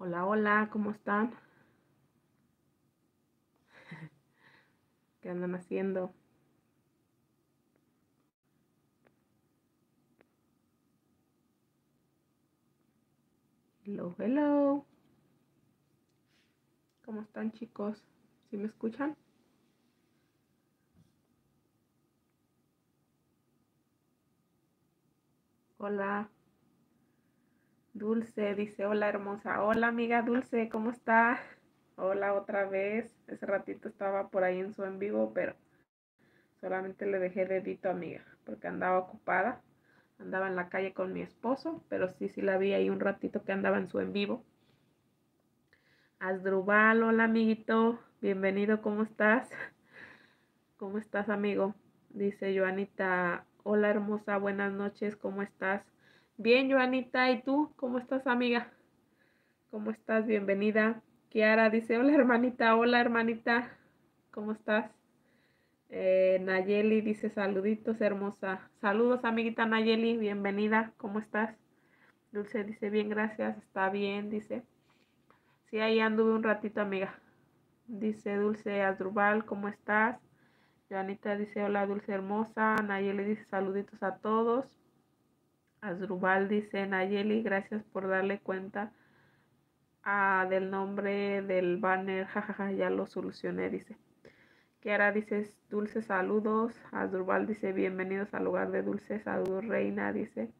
Hola, hola, ¿cómo están? ¿Qué andan haciendo? Hello, hello. ¿Cómo están chicos? ¿Sí me escuchan? Hola. Dulce dice, hola hermosa, hola amiga Dulce, ¿cómo está? Hola otra vez, ese ratito estaba por ahí en su en vivo, pero solamente le dejé dedito amiga, porque andaba ocupada, andaba en la calle con mi esposo, pero sí, sí la vi ahí un ratito que andaba en su en vivo. Asdrubal, hola amiguito, bienvenido, ¿cómo estás? ¿Cómo estás amigo? Dice Joanita, hola hermosa, buenas noches, ¿cómo estás? Bien, Joanita, ¿y tú? ¿Cómo estás, amiga? ¿Cómo estás? Bienvenida. Kiara dice, hola hermanita, hola hermanita, ¿cómo estás? Eh, Nayeli dice, saluditos hermosa. Saludos, amiguita Nayeli, bienvenida, ¿cómo estás? Dulce dice, bien, gracias, está bien, dice. Sí, ahí anduve un ratito, amiga. Dice Dulce adrubal ¿cómo estás? Joanita dice, hola Dulce Hermosa. Nayeli dice, saluditos a todos. Asdrubal dice, Nayeli, gracias por darle cuenta a, ah, del nombre del banner, jajaja, ya lo solucioné, dice. Kiara dice, dulces saludos. Asdrubal dice, bienvenidos al lugar de dulce saludos, reina, dice.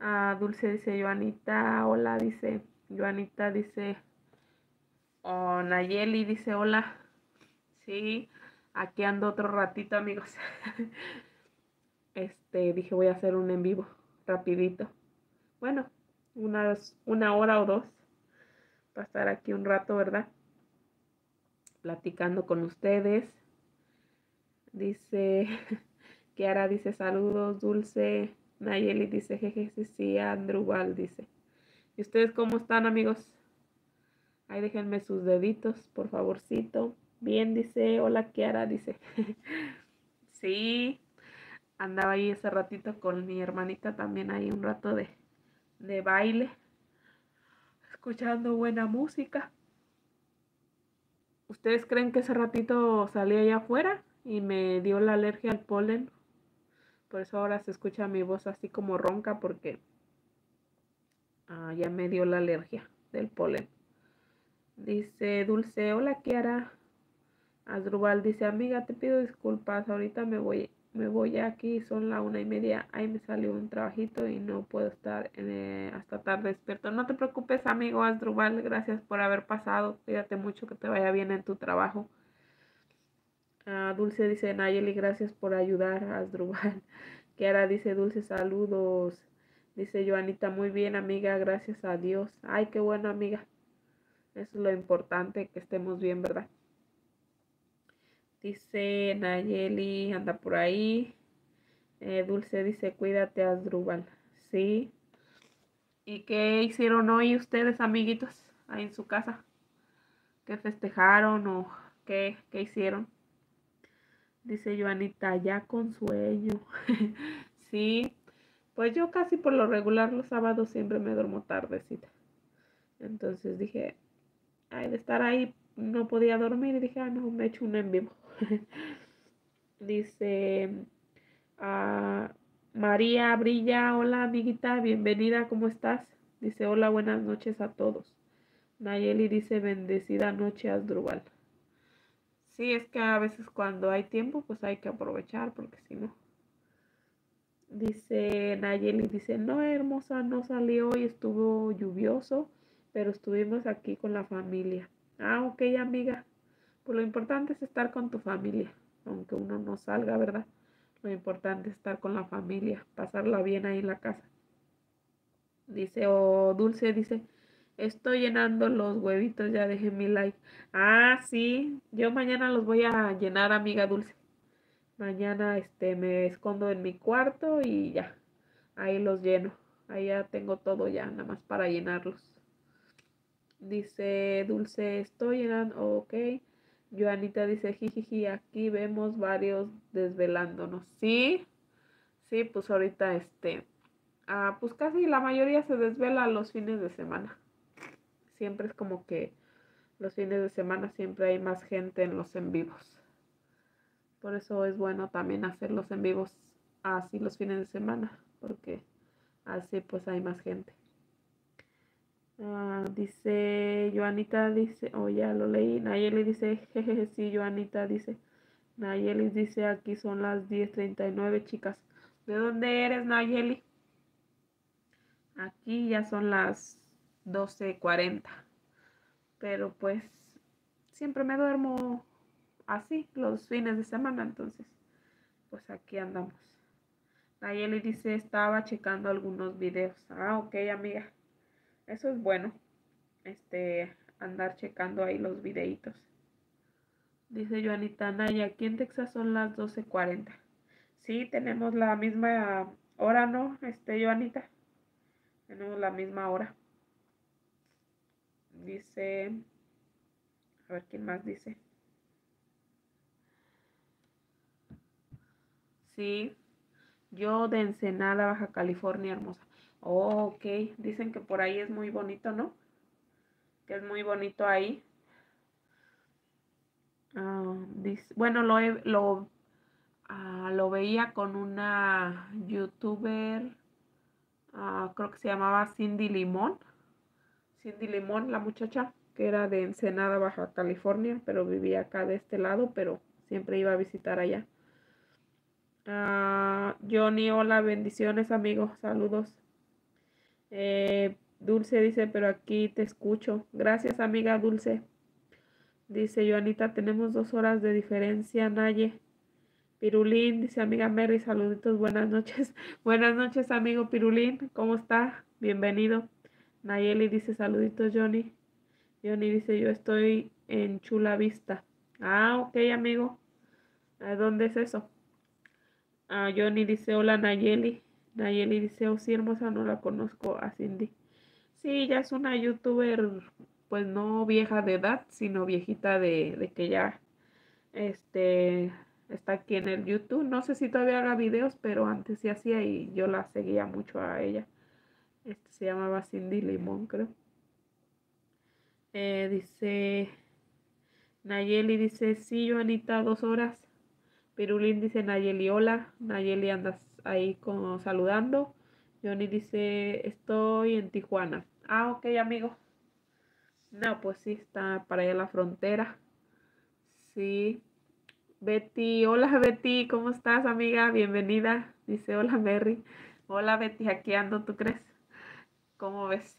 a ah, Dulce dice, Joanita, hola, dice. Joanita dice, oh, Nayeli dice, hola. Sí, aquí ando otro ratito, amigos. este, dije, voy a hacer un en vivo rapidito. Bueno, unas, una hora o dos. Pasar aquí un rato, ¿verdad? Platicando con ustedes. Dice, Kiara dice saludos, Dulce. Nayeli dice, jeje, sí, sí, Andrew dice. ¿Y ustedes cómo están, amigos? Ahí déjenme sus deditos, por favorcito. Bien, dice, hola, Kiara, dice. sí, andaba ahí ese ratito con mi hermanita también ahí un rato de, baile, escuchando buena música. ¿Ustedes creen que ese ratito salí allá afuera y me dio la alergia al polen? Por eso ahora se escucha mi voz así como ronca porque ah, ya me dio la alergia del polen. Dice Dulce, hola Kiara. Asdrubal dice, amiga, te pido disculpas, ahorita me voy me voy aquí, son la una y media, ahí me salió un trabajito y no puedo estar eh, hasta tarde despierto. No te preocupes, amigo Asdrubal, gracias por haber pasado, cuídate mucho, que te vaya bien en tu trabajo. Ah, Dulce dice, Nayeli, gracias por ayudar a Asdrubal. Kiara dice, Dulce, saludos. Dice Joanita, muy bien, amiga, gracias a Dios. Ay, qué bueno, amiga. Eso es lo importante, que estemos bien, ¿verdad? Dice Nayeli, anda por ahí. Eh, Dulce dice, cuídate, Asdrúbal. Sí. ¿Y qué hicieron hoy ustedes, amiguitos, ahí en su casa? ¿Qué festejaron o qué, qué hicieron? Dice Joanita, ya con sueño. sí, pues yo casi por lo regular los sábados siempre me duermo tardecita. Entonces dije, ay, de estar ahí no podía dormir y dije, ah, no, me echo un en vivo. Dice ah, María Brilla, hola amiguita, bienvenida, ¿cómo estás? Dice, hola, buenas noches a todos. Nayeli dice, bendecida noche, Asdrubal. Sí, es que a veces cuando hay tiempo, pues hay que aprovechar, porque si no. Dice Nayeli, dice, no, hermosa, no salió hoy, estuvo lluvioso, pero estuvimos aquí con la familia. Ah, ok, amiga. Pues lo importante es estar con tu familia, aunque uno no salga, ¿verdad? Lo importante es estar con la familia, pasarla bien ahí en la casa. Dice, o Dulce dice, estoy llenando los huevitos, ya dejé mi like. Ah, sí, yo mañana los voy a llenar, amiga Dulce. Mañana este, me escondo en mi cuarto y ya, ahí los lleno. Ahí ya tengo todo ya, nada más para llenarlos. Dice Dulce, estoy llenando, ok. Joanita dice, jiji, aquí vemos varios desvelándonos. Sí, sí, pues ahorita este, ah, pues casi la mayoría se desvela los fines de semana. Siempre es como que los fines de semana siempre hay más gente en los en vivos. Por eso es bueno también hacer los en vivos así los fines de semana, porque así pues hay más gente. Ah, dice, Joanita dice, oh ya lo leí, Nayeli dice, jeje sí, Joanita dice, Nayeli dice, aquí son las 10.39 chicas. ¿De dónde eres Nayeli? Aquí ya son las 12.40. Pero pues siempre me duermo así los fines de semana, entonces pues aquí andamos. Nayeli dice, estaba checando algunos videos. Ah, ok amiga eso es bueno. Este, andar checando ahí los videitos. Dice Joanita Naya, aquí en Texas son las 12.40. Sí, tenemos la misma hora, ¿no? Este, Joanita. Tenemos la misma hora. Dice, a ver quién más dice. Sí, yo de Ensenada, Baja California, hermosa. Oh, ok. Dicen que por ahí es muy bonito, ¿no? Que es muy bonito ahí. Ah, bueno, lo, lo, ah, lo veía con una youtuber, ah, creo que se llamaba Cindy Limón. Cindy Limón, la muchacha que era de Ensenada, Baja California, pero vivía acá de este lado, pero siempre iba a visitar allá. Johnny, hola, bendiciones, amigos, saludos. Eh, Dulce dice, pero aquí te escucho. Gracias, amiga Dulce. Dice Joanita, tenemos dos horas de diferencia, Naye. Pirulín, dice amiga Mary, saluditos, buenas noches. Buenas noches, amigo Pirulín, ¿cómo está? Bienvenido. Nayeli dice, saluditos, Johnny. Johnny dice, yo estoy en Chula Vista. Ah, ok, amigo. ¿Dónde es eso? Ah, Johnny dice, hola, Nayeli. Nayeli dice, oh, sí, hermosa, no la conozco a Cindy. Sí, ya es una youtuber, pues no vieja de edad, sino viejita de, de que ya este, está aquí en el YouTube. No sé si todavía haga videos, pero antes sí hacía y yo la seguía mucho a ella. Este, se llamaba Cindy Limón, creo. Eh, dice Nayeli, dice, sí, yo Anita, dos horas. Pirulín dice Nayeli, hola. Nayeli andas ahí como saludando. Johnny dice, estoy en Tijuana. Ah, ok, amigo. No, pues sí, está para allá la frontera. Sí. Betty, hola Betty, ¿cómo estás, amiga? Bienvenida. Dice, hola Mary. Hola Betty, aquí ando, ¿tú crees? ¿Cómo ves?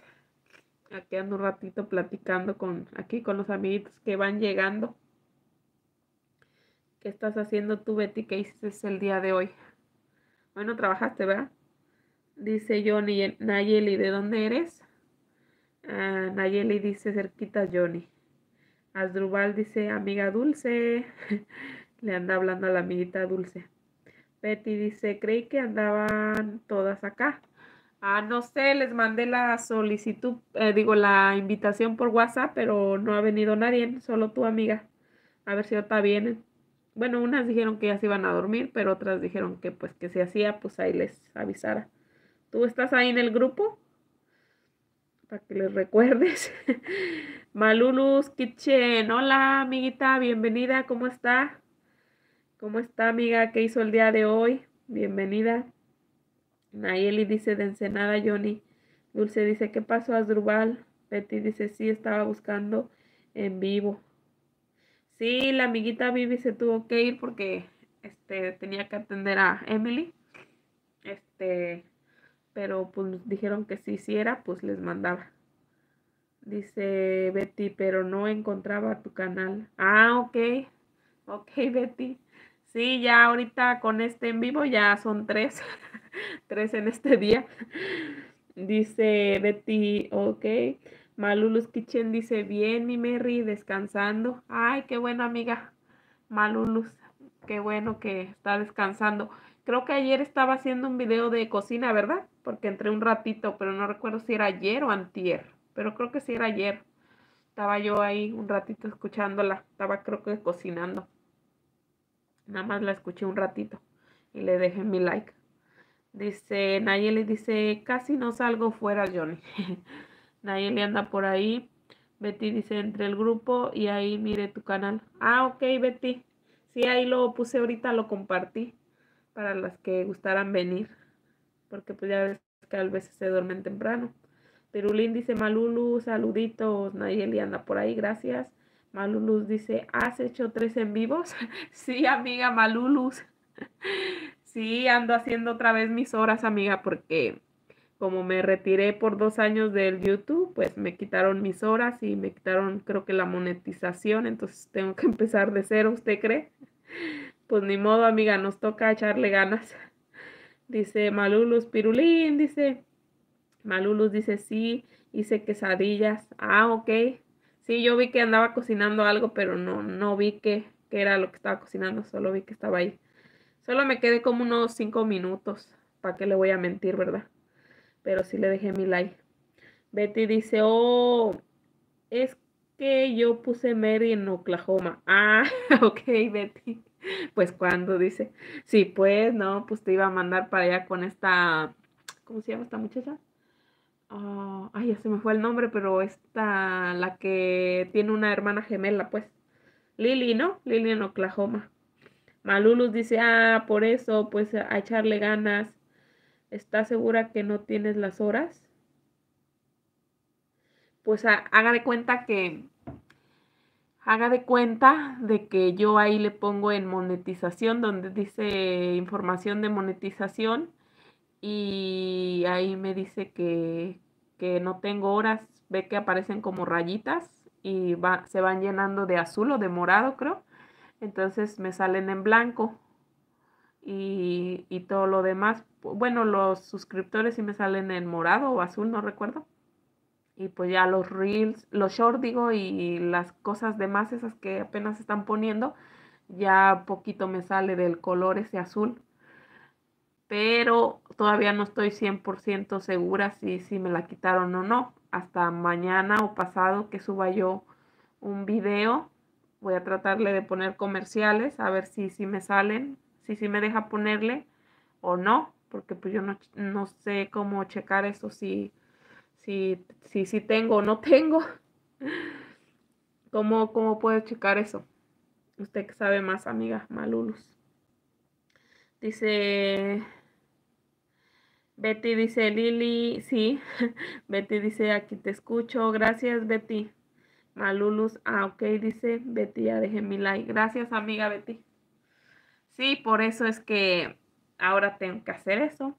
Aquí ando un ratito platicando con aquí con los amiguitos que van llegando. ¿Qué estás haciendo tú, Betty? ¿Qué hiciste el día de hoy? Bueno, trabajaste, ¿verdad? Dice Johnny, Nayeli, ¿de dónde eres? Ah, Nayeli dice, cerquita Johnny. Asdrubal dice, amiga dulce. Le anda hablando a la amiguita dulce. Betty dice, creí que andaban todas acá. Ah, no sé, les mandé la solicitud, eh, digo, la invitación por WhatsApp, pero no ha venido nadie, solo tu amiga. A ver si ahorita vienen bueno, unas dijeron que ya se iban a dormir, pero otras dijeron que pues que se hacía, pues ahí les avisara. ¿Tú estás ahí en el grupo? Para que les recuerdes. Malulus Kitchen, hola amiguita, bienvenida, ¿cómo está? ¿Cómo está amiga? ¿Qué hizo el día de hoy? Bienvenida. Nayeli dice de Ensenada, Johnny. Dulce dice, ¿qué pasó, Asdrubal? Betty dice, sí, estaba buscando en vivo. Sí, la amiguita Vivi se tuvo que ir porque este, tenía que atender a Emily. Este, pero pues dijeron que si hiciera, pues les mandaba. Dice Betty, pero no encontraba tu canal. Ah, ok. Ok, Betty. Sí, ya ahorita con este en vivo ya son tres. tres en este día. Dice Betty, ok. Malulu's Kitchen dice, bien, mi Mary descansando. Ay, qué buena amiga. Malulus, qué bueno que está descansando. Creo que ayer estaba haciendo un video de cocina, ¿verdad? Porque entré un ratito, pero no recuerdo si era ayer o antier. Pero creo que sí era ayer. Estaba yo ahí un ratito escuchándola. Estaba creo que cocinando. Nada más la escuché un ratito y le dejé mi like. Dice, Nayeli dice, casi no salgo fuera, Johnny. Nayeli anda por ahí. Betty dice, entre el grupo y ahí mire tu canal. Ah, ok, Betty. Sí, ahí lo puse ahorita, lo compartí para las que gustaran venir. Porque pues ya ves que a veces se duermen temprano. Perulín dice, Malulu, saluditos. Nayeli anda por ahí, gracias. Malulus dice, ¿has hecho tres en vivos? sí, amiga Malulus. sí, ando haciendo otra vez mis horas, amiga, porque como me retiré por dos años del YouTube, pues me quitaron mis horas y me quitaron creo que la monetización, entonces tengo que empezar de cero, ¿usted cree? Pues ni modo, amiga, nos toca echarle ganas. Dice Malulus Pirulín, dice. Malulus dice sí, hice quesadillas. Ah, ok. Sí, yo vi que andaba cocinando algo, pero no, no vi que, que era lo que estaba cocinando, solo vi que estaba ahí. Solo me quedé como unos cinco minutos, ¿para qué le voy a mentir, verdad? pero sí le dejé mi like. Betty dice, oh, es que yo puse Mary en Oklahoma. Ah, ok, Betty. Pues cuando dice, sí, pues no, pues te iba a mandar para allá con esta, ¿cómo se llama esta muchacha? ah ay, ya se me fue el nombre, pero esta, la que tiene una hermana gemela, pues. Lily, ¿no? Lily en Oklahoma. Malulus dice, ah, por eso, pues a echarle ganas. ¿Estás segura que no tienes las horas? Pues haga de cuenta que haga de cuenta de que yo ahí le pongo en monetización donde dice información de monetización y ahí me dice que, que no tengo horas, ve que aparecen como rayitas y se van llenando de azul o de morado creo, entonces me salen en blanco y, todo lo demás. Bueno, los suscriptores sí me salen en morado o azul, no recuerdo. Y pues ya los reels, los short digo, y las cosas demás, esas que apenas están poniendo, ya poquito me sale del color ese azul. Pero todavía no estoy 100% segura si, si me la quitaron o no. Hasta mañana o pasado que suba yo un video. Voy a tratarle de poner comerciales, a ver si, si me salen si sí me deja ponerle o no, porque pues yo no, no sé cómo checar eso si, si, si, si tengo o no tengo. ¿Cómo, ¿Cómo puedo checar eso? Usted que sabe más, amiga, malulus. Dice, Betty dice, Lili, sí, Betty dice, aquí te escucho, gracias Betty. Malulus, ah, ok, dice Betty, ya dejé mi like. Gracias amiga Betty. Sí, por eso es que ahora tengo que hacer eso.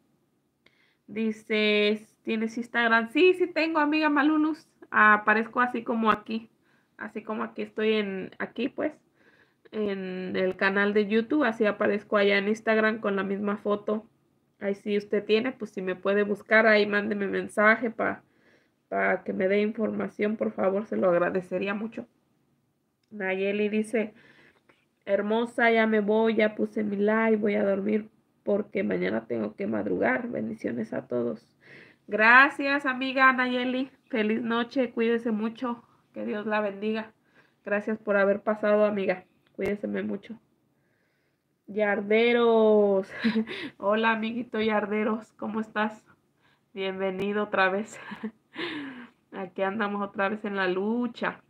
Dices, ¿tienes Instagram? Sí, sí tengo, amiga Malunus. Aparezco así como aquí. Así como aquí estoy en aquí, pues. En el canal de YouTube. Así aparezco allá en Instagram con la misma foto. Ahí sí usted tiene, pues si me puede buscar, ahí mándeme mensaje para pa que me dé información, por favor, se lo agradecería mucho. Nayeli dice, Hermosa, ya me voy, ya puse mi like, voy a dormir porque mañana tengo que madrugar. Bendiciones a todos. Gracias, amiga Nayeli. Feliz noche, cuídese mucho. Que Dios la bendiga. Gracias por haber pasado, amiga. Cuídeseme mucho. Yarderos. Hola, amiguito Yarderos. ¿Cómo estás? Bienvenido otra vez. Aquí andamos otra vez en la lucha.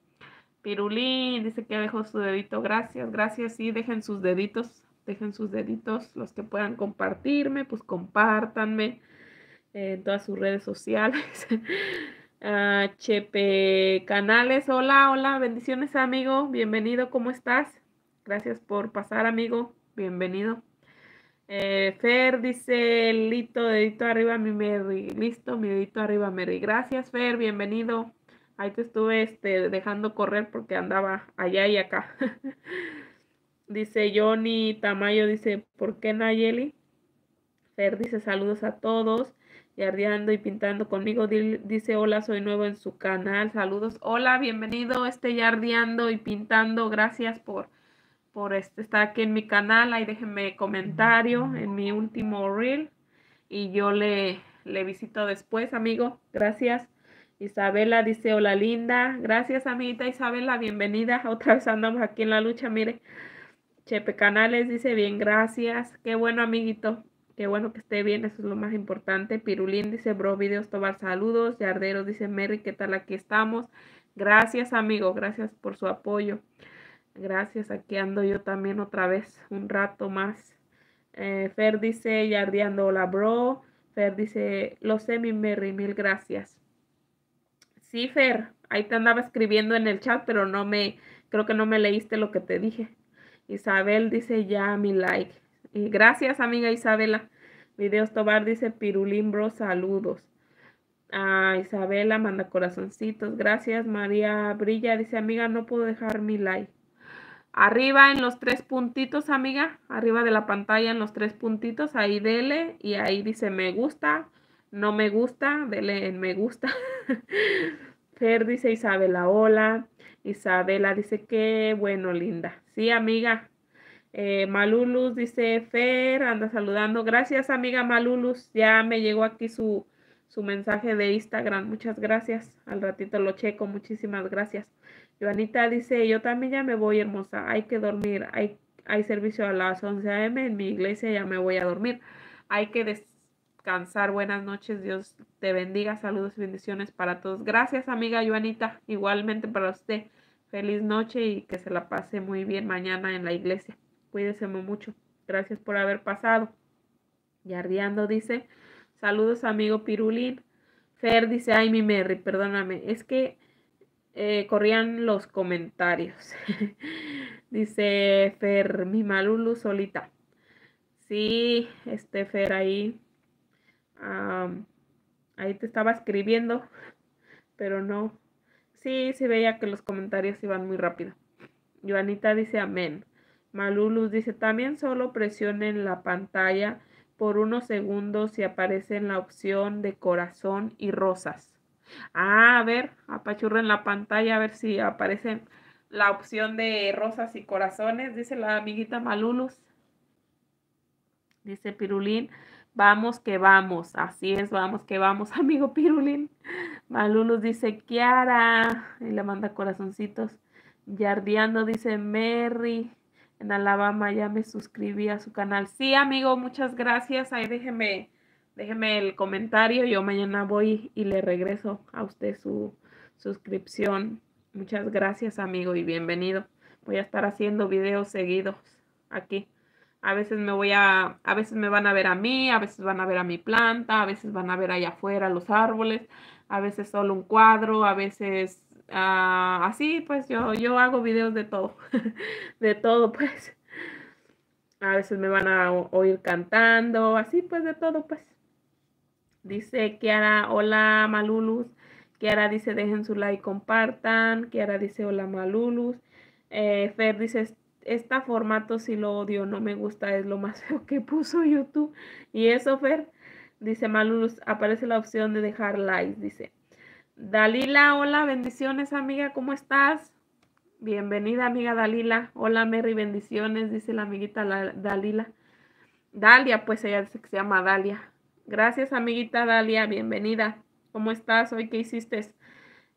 Pirulín dice que dejó su dedito. Gracias, gracias. y dejen sus deditos, dejen sus deditos. Los que puedan compartirme, pues compártanme en todas sus redes sociales. uh, Chepe Canales, hola, hola, bendiciones amigo, bienvenido, ¿cómo estás? Gracias por pasar amigo, bienvenido. Eh, Fer dice, Lito, dedito arriba, mi Mary. Listo, mi dedito arriba, Mary. Gracias, Fer, bienvenido. Ahí te estuve este, dejando correr porque andaba allá y acá. dice Johnny Tamayo, dice, ¿por qué Nayeli? Fer dice, saludos a todos. Y ardeando y pintando conmigo, dice, hola, soy nuevo en su canal, saludos. Hola, bienvenido, este ardeando y pintando, gracias por, por este, estar aquí en mi canal. Ahí déjenme comentario en mi último reel y yo le, le visito después, amigo. Gracias. Isabela dice, hola linda. Gracias, amiguita Isabela. Bienvenida. Otra vez andamos aquí en la lucha, mire. Chepe Canales dice, bien, gracias. Qué bueno, amiguito. Qué bueno que esté bien, eso es lo más importante. Pirulín dice, bro, videos, tomar saludos. Yardero dice, Mary, ¿qué tal? Aquí estamos. Gracias, amigo. Gracias por su apoyo. Gracias, aquí ando yo también otra vez, un rato más. Eh, Fer dice, yardeando, hola, bro. Fer dice, lo sé, mi Mary, mil gracias. Sí, Fer, ahí te andaba escribiendo en el chat, pero no me, creo que no me leíste lo que te dije. Isabel dice ya mi like. Y gracias, amiga Isabela. Videos Tobar dice Pirulín saludos. A ah, Isabela manda corazoncitos. Gracias, María Brilla dice amiga, no puedo dejar mi like. Arriba en los tres puntitos, amiga, arriba de la pantalla en los tres puntitos, ahí dele y ahí dice me gusta no me gusta, dele en me gusta. Fer dice Isabela, hola. Isabela dice qué bueno, linda. Sí, amiga. Eh, Malulus dice Fer, anda saludando. Gracias, amiga Malulus. Ya me llegó aquí su, su mensaje de Instagram. Muchas gracias. Al ratito lo checo. Muchísimas gracias. Joanita dice, yo también ya me voy, hermosa. Hay que dormir. Hay, hay servicio a las 11 a.m. en mi iglesia. Ya me voy a dormir. Hay que Buenas noches, Dios te bendiga. Saludos y bendiciones para todos. Gracias, amiga Joanita. Igualmente para usted. Feliz noche y que se la pase muy bien mañana en la iglesia. Cuídese mucho. Gracias por haber pasado. Yardeando dice, saludos amigo Pirulín. Fer dice, ay mi Merry, perdóname, es que eh, corrían los comentarios. dice Fer, mi Malulu solita. Sí, este Fer ahí ahí te estaba escribiendo, pero no. Sí, sí veía que los comentarios iban muy rápido. Joanita dice amén. Malulus dice, también solo presionen la pantalla por unos segundos y aparece la opción de corazón y rosas. Ah, a ver, apachurren la pantalla a ver si aparecen la opción de rosas y corazones, dice la amiguita Malulus. Dice Pirulín, Vamos que vamos, así es, vamos que vamos, amigo Pirulín. Malú dice Kiara y le manda corazoncitos. Yardiando dice Merry. En Alabama ya me suscribí a su canal. Sí, amigo, muchas gracias. Ahí déjeme, déjeme el comentario. Yo mañana voy y le regreso a usted su suscripción. Muchas gracias, amigo, y bienvenido. Voy a estar haciendo videos seguidos aquí. A veces me voy a, a veces me van a ver a mí, a veces van a ver a mi planta, a veces van a ver allá afuera los árboles, a veces solo un cuadro, a veces ah, así, pues yo, yo hago videos de todo, de todo, pues. A veces me van a oír cantando, así pues de todo, pues. Dice Kiara, hola Malulus. Kiara dice, dejen su like, compartan. Kiara dice, hola Malulus. Eh, Fer dice, esta formato sí lo odio, no me gusta, es lo más feo que puso YouTube. Y eso, Fer, dice Malulus, aparece la opción de dejar likes, dice. Dalila, hola, bendiciones, amiga, ¿cómo estás? Bienvenida, amiga Dalila. Hola, Mary, bendiciones, dice la amiguita Dalila. Dalia, pues ella dice se llama Dalia. Gracias, amiguita Dalia, bienvenida. ¿Cómo estás? ¿Hoy qué hiciste?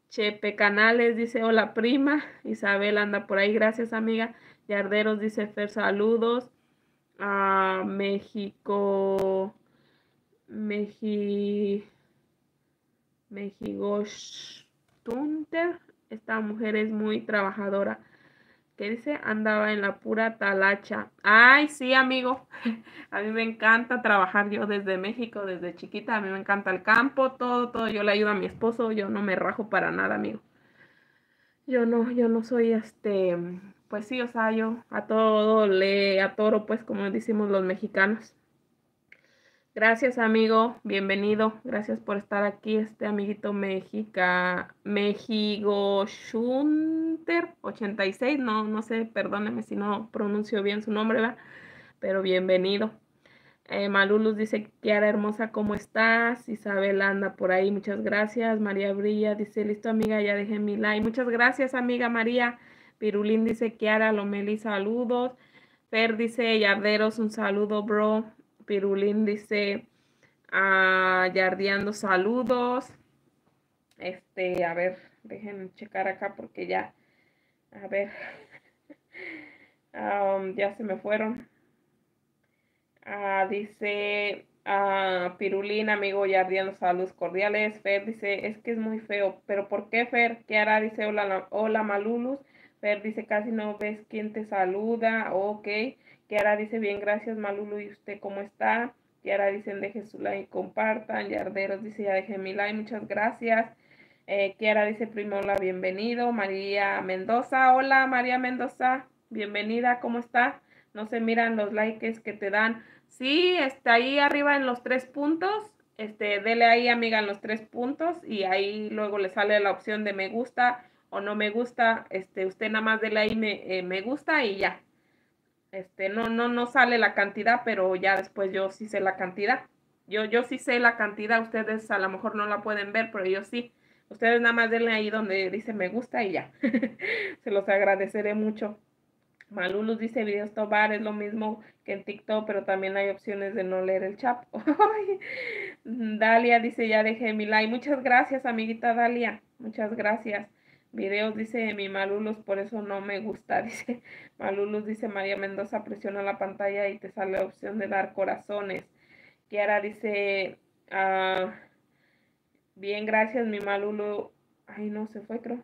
Chepe Canales dice, hola prima, Isabel anda por ahí, gracias amiga. Yarderos dice Fer, saludos. A México. México, Tunter. Esta mujer es muy trabajadora. que dice? Andaba en la pura talacha. Ay, sí, amigo. A mí me encanta trabajar yo desde México, desde chiquita. A mí me encanta el campo, todo, todo. Yo le ayudo a mi esposo. Yo no me rajo para nada, amigo. Yo no, yo no soy este pues sí, o sea, yo a todo le atoro, pues como decimos los mexicanos. Gracias amigo, bienvenido, gracias por estar aquí, este amiguito México, México Shunter 86, no, no sé, perdóneme si no pronuncio bien su nombre, ¿verdad? pero bienvenido. Eh, Malulus dice, Kiara hermosa, ¿cómo estás? Isabel anda por ahí, muchas gracias. María Brilla dice, listo amiga, ya dejé mi like. Muchas gracias amiga María. Pirulín dice Kiara Lomeli, saludos. Fer dice Yarderos, un saludo, bro. Pirulín dice a ah, Yardeando, saludos. Este, a ver, déjenme checar acá porque ya, a ver, um, ya se me fueron. Ah, dice ah, Pirulín, amigo Yardiano, saludos cordiales. Fer dice, es que es muy feo, pero ¿por qué Fer? Kiara dice, hola, hola Malulus. Fer dice, casi no ves quién te saluda. Ok. Kiara dice, bien, gracias, Malulu. ¿Y usted cómo está? Kiara dice, deje su like, compartan. Yarderos dice, ya deje mi like, muchas gracias. Eh, Kiara dice, primo, hola, bienvenido. María Mendoza, hola, María Mendoza, bienvenida, ¿cómo está? No se miran los likes que te dan. Sí, está ahí arriba en los tres puntos. Este, dele ahí, amiga, en los tres puntos y ahí luego le sale la opción de me gusta o no me gusta, este, usted nada más de ahí eh, me, gusta y ya. Este, no, no, no sale la cantidad, pero ya después yo sí sé la cantidad. Yo, yo sí sé la cantidad, ustedes a lo mejor no la pueden ver, pero yo sí. Ustedes nada más denle ahí donde dice me gusta y ya. Se los agradeceré mucho. Malulus dice videos tobar es lo mismo que en TikTok, pero también hay opciones de no leer el chat. Dalia dice ya dejé mi like. Muchas gracias, amiguita Dalia. Muchas gracias videos, dice mi Malulus, por eso no me gusta, dice Malulus, dice María Mendoza, presiona la pantalla y te sale la opción de dar corazones. Kiara dice, ah, bien, gracias, mi Malulu. Ay, no, se fue, creo.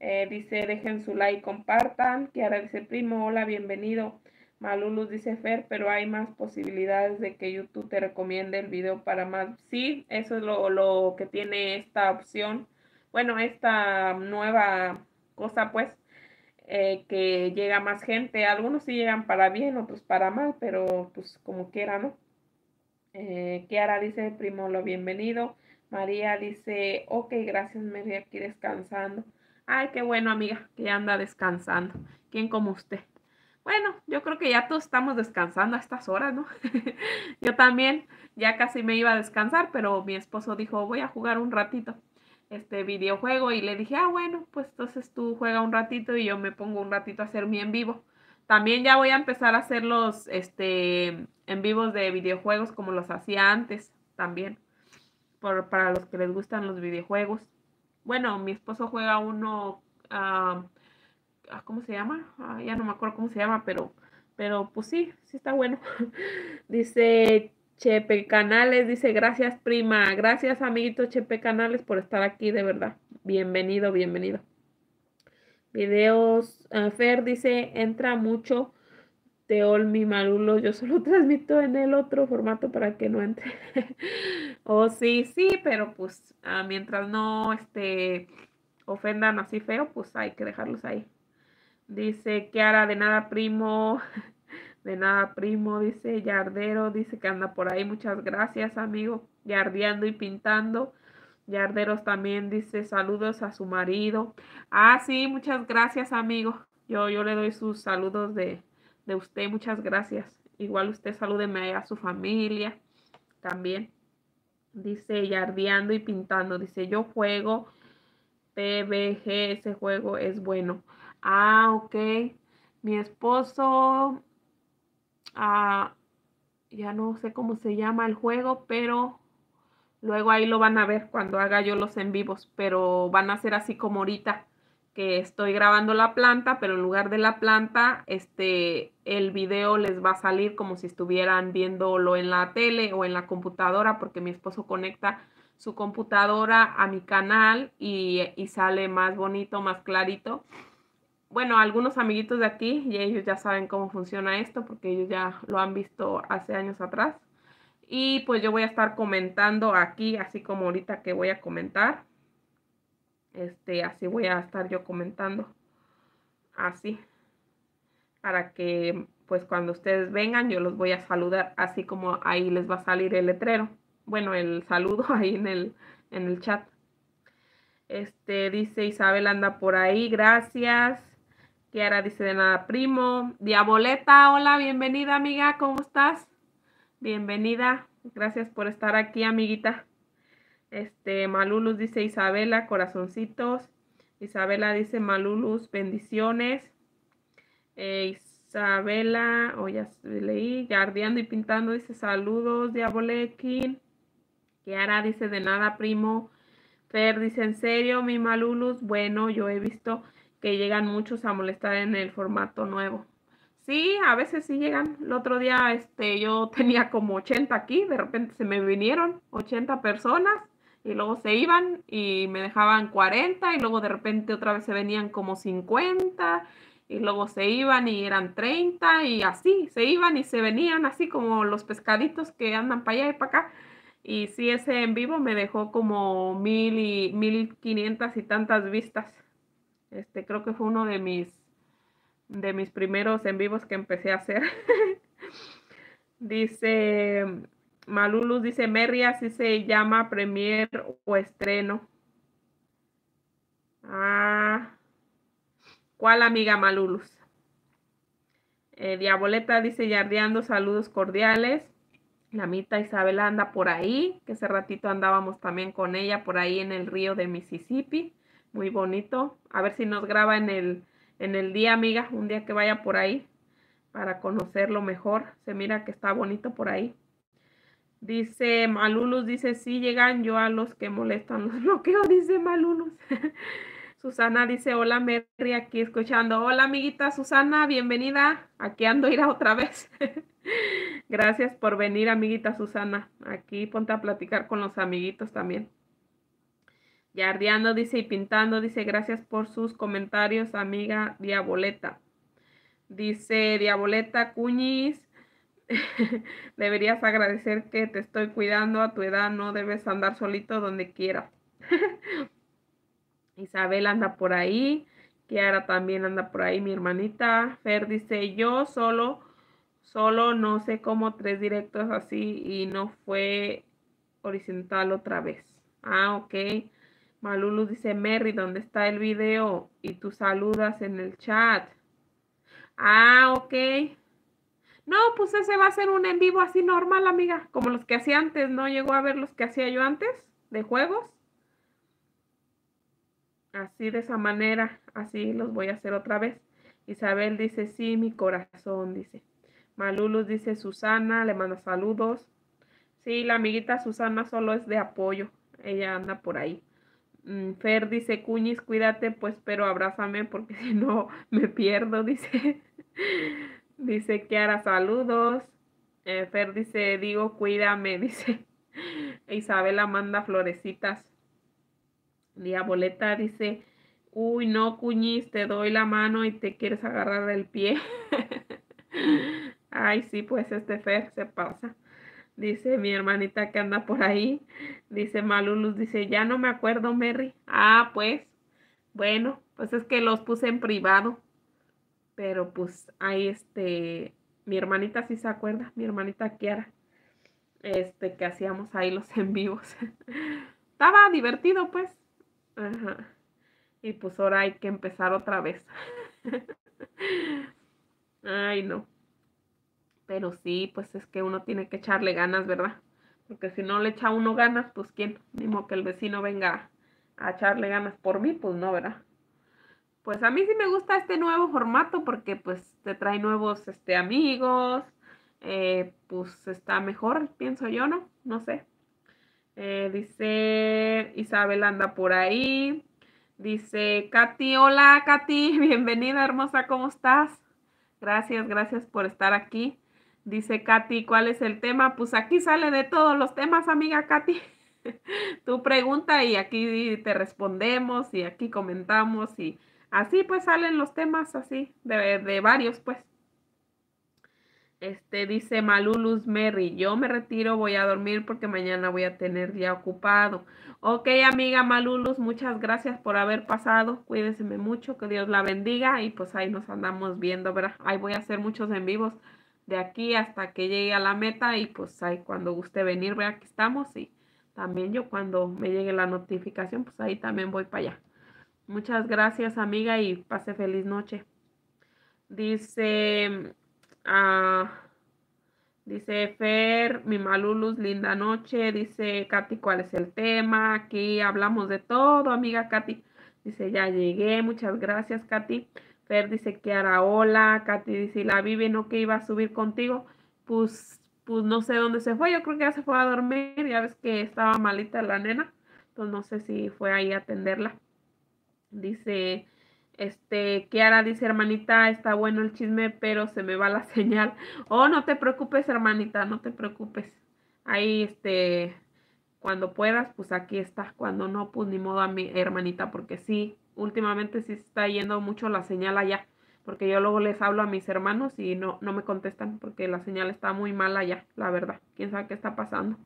Eh, dice, dejen su like, compartan. Kiara dice, primo, hola, bienvenido. Malulus dice Fer, pero hay más posibilidades de que YouTube te recomiende el video para más. Sí, eso es lo que tiene esta opción bueno, esta nueva cosa, pues, eh, que llega más gente. Algunos sí llegan para bien, otros para mal, pero pues como quiera, ¿no? Eh, Kiara dice, primo, lo bienvenido. María dice, ok, gracias, voy aquí descansando. Ay, qué bueno, amiga, que anda descansando. ¿Quién como usted? Bueno, yo creo que ya todos estamos descansando a estas horas, ¿no? yo también, ya casi me iba a descansar, pero mi esposo dijo, voy a jugar un ratito este videojuego y le dije, ah, bueno, pues entonces tú juega un ratito y yo me pongo un ratito a hacer mi en vivo. También ya voy a empezar a hacer los este, en vivos de videojuegos como los hacía antes también, por, para los que les gustan los videojuegos. Bueno, mi esposo juega uno, ah, ¿cómo se llama? Ah, ya no me acuerdo cómo se llama, pero, pero pues sí, sí está bueno. Dice Chepe Canales dice, gracias prima, gracias amiguito Chepe Canales por estar aquí, de verdad. Bienvenido, bienvenido. Videos, eh, Fer dice, entra mucho Teol mi Marulo, yo solo transmito en el otro formato para que no entre. oh, sí, sí, pero pues ah, mientras no este, ofendan así feo, pues hay que dejarlos ahí. Dice hará de nada primo. De nada, primo, dice Yardero, dice que anda por ahí. Muchas gracias, amigo. Yardeando y pintando. Yarderos también dice saludos a su marido. Ah, sí, muchas gracias, amigo. Yo, yo le doy sus saludos de, de usted. Muchas gracias. Igual usted salúdeme a su familia también. Dice Yardeando y pintando. Dice yo juego PBG. Ese juego es bueno. Ah, ok. Mi esposo Ah, ya no sé cómo se llama el juego, pero luego ahí lo van a ver cuando haga yo los en vivos, pero van a ser así como ahorita que estoy grabando la planta, pero en lugar de la planta, este, el video les va a salir como si estuvieran viéndolo en la tele o en la computadora, porque mi esposo conecta su computadora a mi canal y, y sale más bonito, más clarito bueno, algunos amiguitos de aquí, y ellos ya saben cómo funciona esto, porque ellos ya lo han visto hace años atrás. Y pues yo voy a estar comentando aquí, así como ahorita que voy a comentar. Este, así voy a estar yo comentando. Así. Para que pues cuando ustedes vengan yo los voy a saludar, así como ahí les va a salir el letrero. Bueno, el saludo ahí en el, en el chat. Este, dice Isabel anda por ahí, gracias. Kiara dice de nada, primo. Diaboleta, hola, bienvenida, amiga, ¿cómo estás? Bienvenida, gracias por estar aquí, amiguita. Este, Malulus dice Isabela, corazoncitos. Isabela dice Malulus, bendiciones. Eh, Isabela, o oh, ya leí, Yardeando y Pintando dice saludos, Diabolequín. Kiara dice de nada, primo. Fer dice, ¿en serio, mi Malulus? Bueno, yo he visto que llegan muchos a molestar en el formato nuevo. Sí, a veces sí llegan. El otro día este, yo tenía como 80 aquí, de repente se me vinieron 80 personas y luego se iban y me dejaban 40 y luego de repente otra vez se venían como 50 y luego se iban y eran 30 y así, se iban y se venían así como los pescaditos que andan para allá y para acá. Y sí, ese en vivo me dejó como mil y mil quinientas y tantas vistas. Este, creo que fue uno de mis, de mis primeros en vivos que empecé a hacer. dice, Malulus dice, Merry, así se llama premier o estreno. Ah, ¿cuál amiga Malulus? Eh, Diaboleta dice, yardeando, saludos cordiales. La mita Isabela anda por ahí, que ese ratito andábamos también con ella por ahí en el río de Mississippi muy bonito. A ver si nos graba en el, en el día, amiga, un día que vaya por ahí para conocerlo mejor. Se mira que está bonito por ahí. Dice Malulus, dice, sí llegan yo a los que molestan los bloqueos, dice Malulus. Susana dice, hola Merry, aquí escuchando. Hola amiguita Susana, bienvenida. Aquí ando ir otra vez. Gracias por venir, amiguita Susana. Aquí ponte a platicar con los amiguitos también. Yardeando dice y pintando dice gracias por sus comentarios, amiga Diaboleta. Dice Diaboleta Cuñiz, deberías agradecer que te estoy cuidando a tu edad, no debes andar solito donde quiera. Isabel anda por ahí, Kiara también anda por ahí, mi hermanita. Fer dice, yo solo, solo no sé cómo tres directos así y no fue horizontal otra vez. Ah, ok. Malulu dice, Merry, ¿dónde está el video? Y tú saludas en el chat. Ah, ok. No, pues ese va a ser un en vivo así normal, amiga, como los que hacía antes. No llegó a ver los que hacía yo antes de juegos. Así de esa manera, así los voy a hacer otra vez. Isabel dice, sí, mi corazón, dice. Malulu dice, Susana, le manda saludos. Sí, la amiguita Susana solo es de apoyo. Ella anda por ahí. Mm, Fer dice, Cuñis, cuídate, pues, pero abrázame porque si no me pierdo, dice. dice hará saludos. Eh, Fer dice, digo, cuídame, dice. Isabela manda florecitas. Diaboleta dice, uy, no, Cuñis, te doy la mano y te quieres agarrar del pie. Ay, sí, pues este Fer se pasa dice mi hermanita que anda por ahí, dice Malulus, dice, ya no me acuerdo, Merry. Ah, pues, bueno, pues es que los puse en privado, pero pues ahí este, mi hermanita sí se acuerda, mi hermanita Kiara, este, que hacíamos ahí los en vivos. Estaba divertido, pues. Ajá. Y pues ahora hay que empezar otra vez. Ay, no. Pero sí, pues es que uno tiene que echarle ganas, ¿verdad? Porque si no le echa uno ganas, pues quién, mismo que el vecino venga a echarle ganas por mí, pues no, ¿verdad? Pues a mí sí me gusta este nuevo formato porque pues te trae nuevos este, amigos, eh, pues está mejor, pienso yo, ¿no? No sé. Eh, dice Isabel anda por ahí. Dice Katy, hola Katy, bienvenida hermosa, ¿cómo estás? Gracias, gracias por estar aquí. Dice Katy, ¿cuál es el tema? Pues aquí sale de todos los temas, amiga Katy. tu pregunta y aquí te respondemos y aquí comentamos y así pues salen los temas así, de, varios pues. Este dice Malulus Merry, yo me retiro, voy a dormir porque mañana voy a tener día ocupado. Ok, amiga Malulus, muchas gracias por haber pasado. Cuídeseme mucho, que Dios la bendiga y pues ahí nos andamos viendo, ¿verdad? Ahí voy a hacer muchos en vivos de aquí hasta que llegue a la meta y pues ahí cuando guste venir, vea que estamos y también yo cuando me llegue la notificación, pues ahí también voy para allá. Muchas gracias amiga y pase feliz noche. Dice, ah, dice Fer, mi malulus, linda noche. Dice Katy, ¿cuál es el tema? Aquí hablamos de todo, amiga Katy. Dice, ya llegué, muchas gracias Katy. Fer dice que Araola hola. Katy dice, la Vivi no que iba a subir contigo. Pues, pues no sé dónde se fue. Yo creo que ya se fue a dormir. Ya ves que estaba malita la nena. Entonces pues no sé si fue ahí a atenderla. Dice, este, Kiara dice, hermanita, está bueno el chisme, pero se me va la señal. Oh, no te preocupes, hermanita, no te preocupes. Ahí, este, cuando puedas, pues aquí estás. Cuando no, pues ni modo a mi hermanita, porque sí, últimamente sí está yendo mucho la señal allá, porque yo luego les hablo a mis hermanos y no, no me contestan porque la señal está muy mala allá, la verdad. ¿Quién sabe qué está pasando?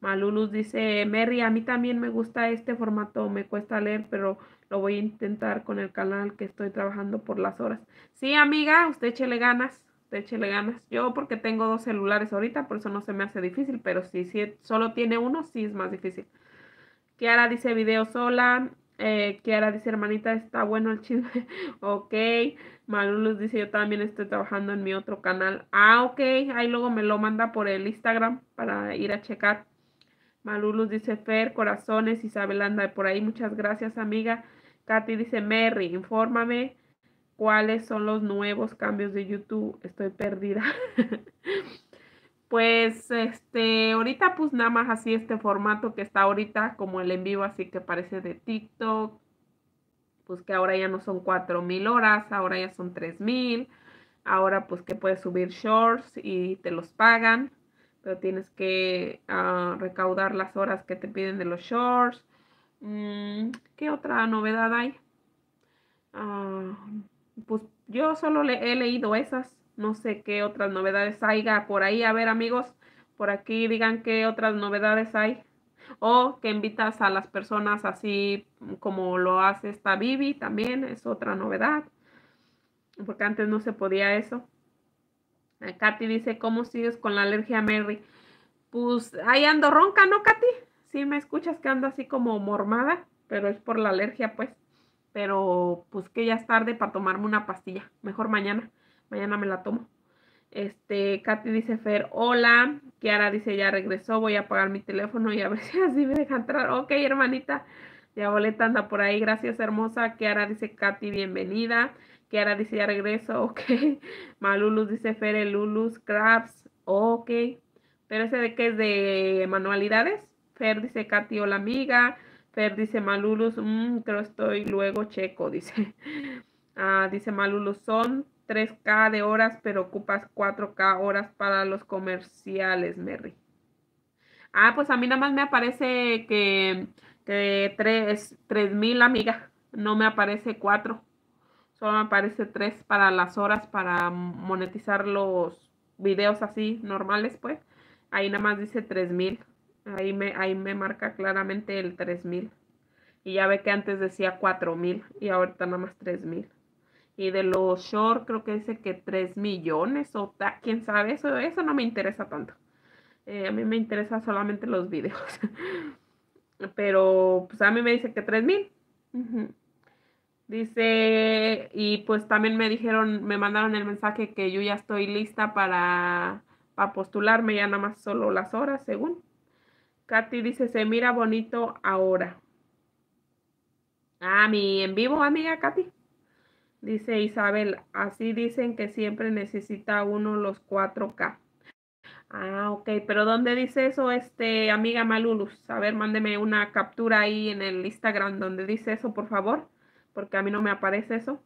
Malulus dice, Mary, a mí también me gusta este formato, me cuesta leer, pero lo voy a intentar con el canal que estoy trabajando por las horas. Sí, amiga, usted échele ganas, usted échele ganas. Yo porque tengo dos celulares ahorita, por eso no se me hace difícil, pero si, si solo tiene uno, sí es más difícil. Kiara dice, video sola, eh, Kiara dice, hermanita, está bueno el chisme. ok. Maluluz dice, yo también estoy trabajando en mi otro canal. Ah, ok. Ahí luego me lo manda por el Instagram para ir a checar. Maluluz dice, Fer, corazones, Isabel anda por ahí. Muchas gracias, amiga. Katy dice, Merry, infórmame cuáles son los nuevos cambios de YouTube. Estoy perdida. Pues este, ahorita pues nada más así este formato que está ahorita como el en vivo, así que parece de TikTok, pues que ahora ya no son cuatro mil horas, ahora ya son 3000. mil, ahora pues que puedes subir shorts y te los pagan, pero tienes que ah, recaudar las horas que te piden de los shorts. Mm, ¿Qué otra novedad hay? Ah, pues yo solo le he leído esas. No sé qué otras novedades haya por ahí. A ver, amigos, por aquí digan qué otras novedades hay. O que invitas a las personas así como lo hace esta Vivi, también es otra novedad. Porque antes no se podía eso. Eh, Katy dice, ¿cómo sigues con la alergia, Mary? Pues ahí ando ronca, ¿no, Katy? Sí, me escuchas que ando así como mormada, pero es por la alergia, pues. Pero pues que ya es tarde para tomarme una pastilla. Mejor mañana mañana me la tomo. Este, Katy dice Fer, hola. Kiara dice, ya regresó, voy a apagar mi teléfono y a ver si así me deja entrar. Ok, hermanita. Ya boleta anda por ahí, gracias hermosa. Kiara dice, Katy, bienvenida. Kiara dice, ya regreso, ok. Malulus dice, Fer, Lulus, Crabs, ok. Pero ese de qué es de manualidades. Fer dice, Katy, hola amiga. Fer dice, Malulus, mmm, creo estoy luego checo, dice. Ah, dice Malulus, son 3K de horas, pero ocupas 4K horas para los comerciales, Merry. Ah, pues a mí nada más me aparece que, 3000, amiga. No me aparece 4. Solo me aparece 3 para las horas para monetizar los videos así normales, pues. Ahí nada más dice 3000. Ahí me, ahí me marca claramente el 3000. Y ya ve que antes decía 4000 y ahorita nada más 3000. Y de los short creo que dice que 3 millones o quién sabe, eso, eso no me interesa tanto. Eh, a mí me interesan solamente los videos. Pero pues a mí me dice que 3 mil. Dice, y pues también me dijeron, me mandaron el mensaje que yo ya estoy lista para, postularme, ya nada más solo las horas, según. Katy dice, se mira bonito ahora. A ah, mi en vivo, amiga Katy dice Isabel, así dicen que siempre necesita uno los 4K. Ah, ok, pero ¿dónde dice eso, este, amiga Malulus? A ver, mándeme una captura ahí en el Instagram donde dice eso, por favor, porque a mí no me aparece eso.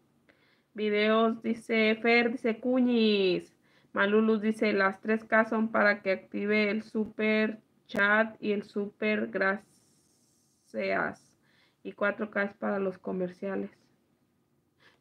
Videos, dice Fer, dice Cuñis. Malulus dice, las 3K son para que active el super chat y el super gracias. Y 4K es para los comerciales.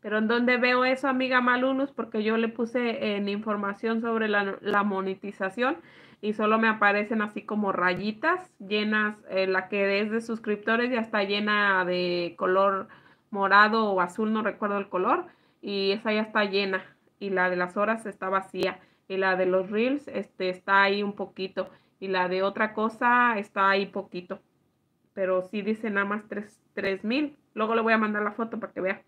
Pero en dónde veo eso, amiga Malunus, porque yo le puse eh, en información sobre la, monetización y solo me aparecen así como rayitas llenas, eh, la que es de suscriptores ya está llena de color morado o azul, no recuerdo el color, y esa ya está llena y la de las horas está vacía y la de los reels este, está ahí un poquito y la de otra cosa está ahí poquito, pero sí dice nada más 3,000. mil. Luego le voy a mandar la foto para que vea.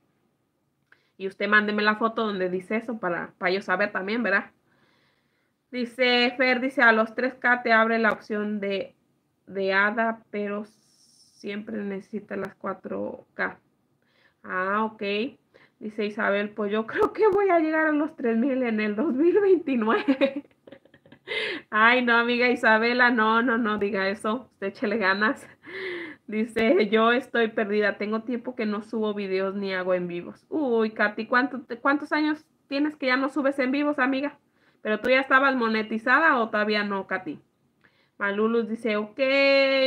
Y usted mándeme la foto donde dice eso para, para yo saber también, ¿verdad? Dice Fer, dice, a los 3K te abre la opción de, de ADA, pero siempre necesita las 4K. Ah, ok. Dice Isabel, pues yo creo que voy a llegar a los 3.000 en el 2029. Ay, no, amiga Isabela, no, no, no diga eso. Usted pues échele ganas. Dice, yo estoy perdida, tengo tiempo que no subo videos ni hago en vivos. Uy, Katy, ¿cuántos años tienes que ya no subes en vivos, amiga? Pero tú ya estabas monetizada o todavía no, Katy. Malulus dice, ok,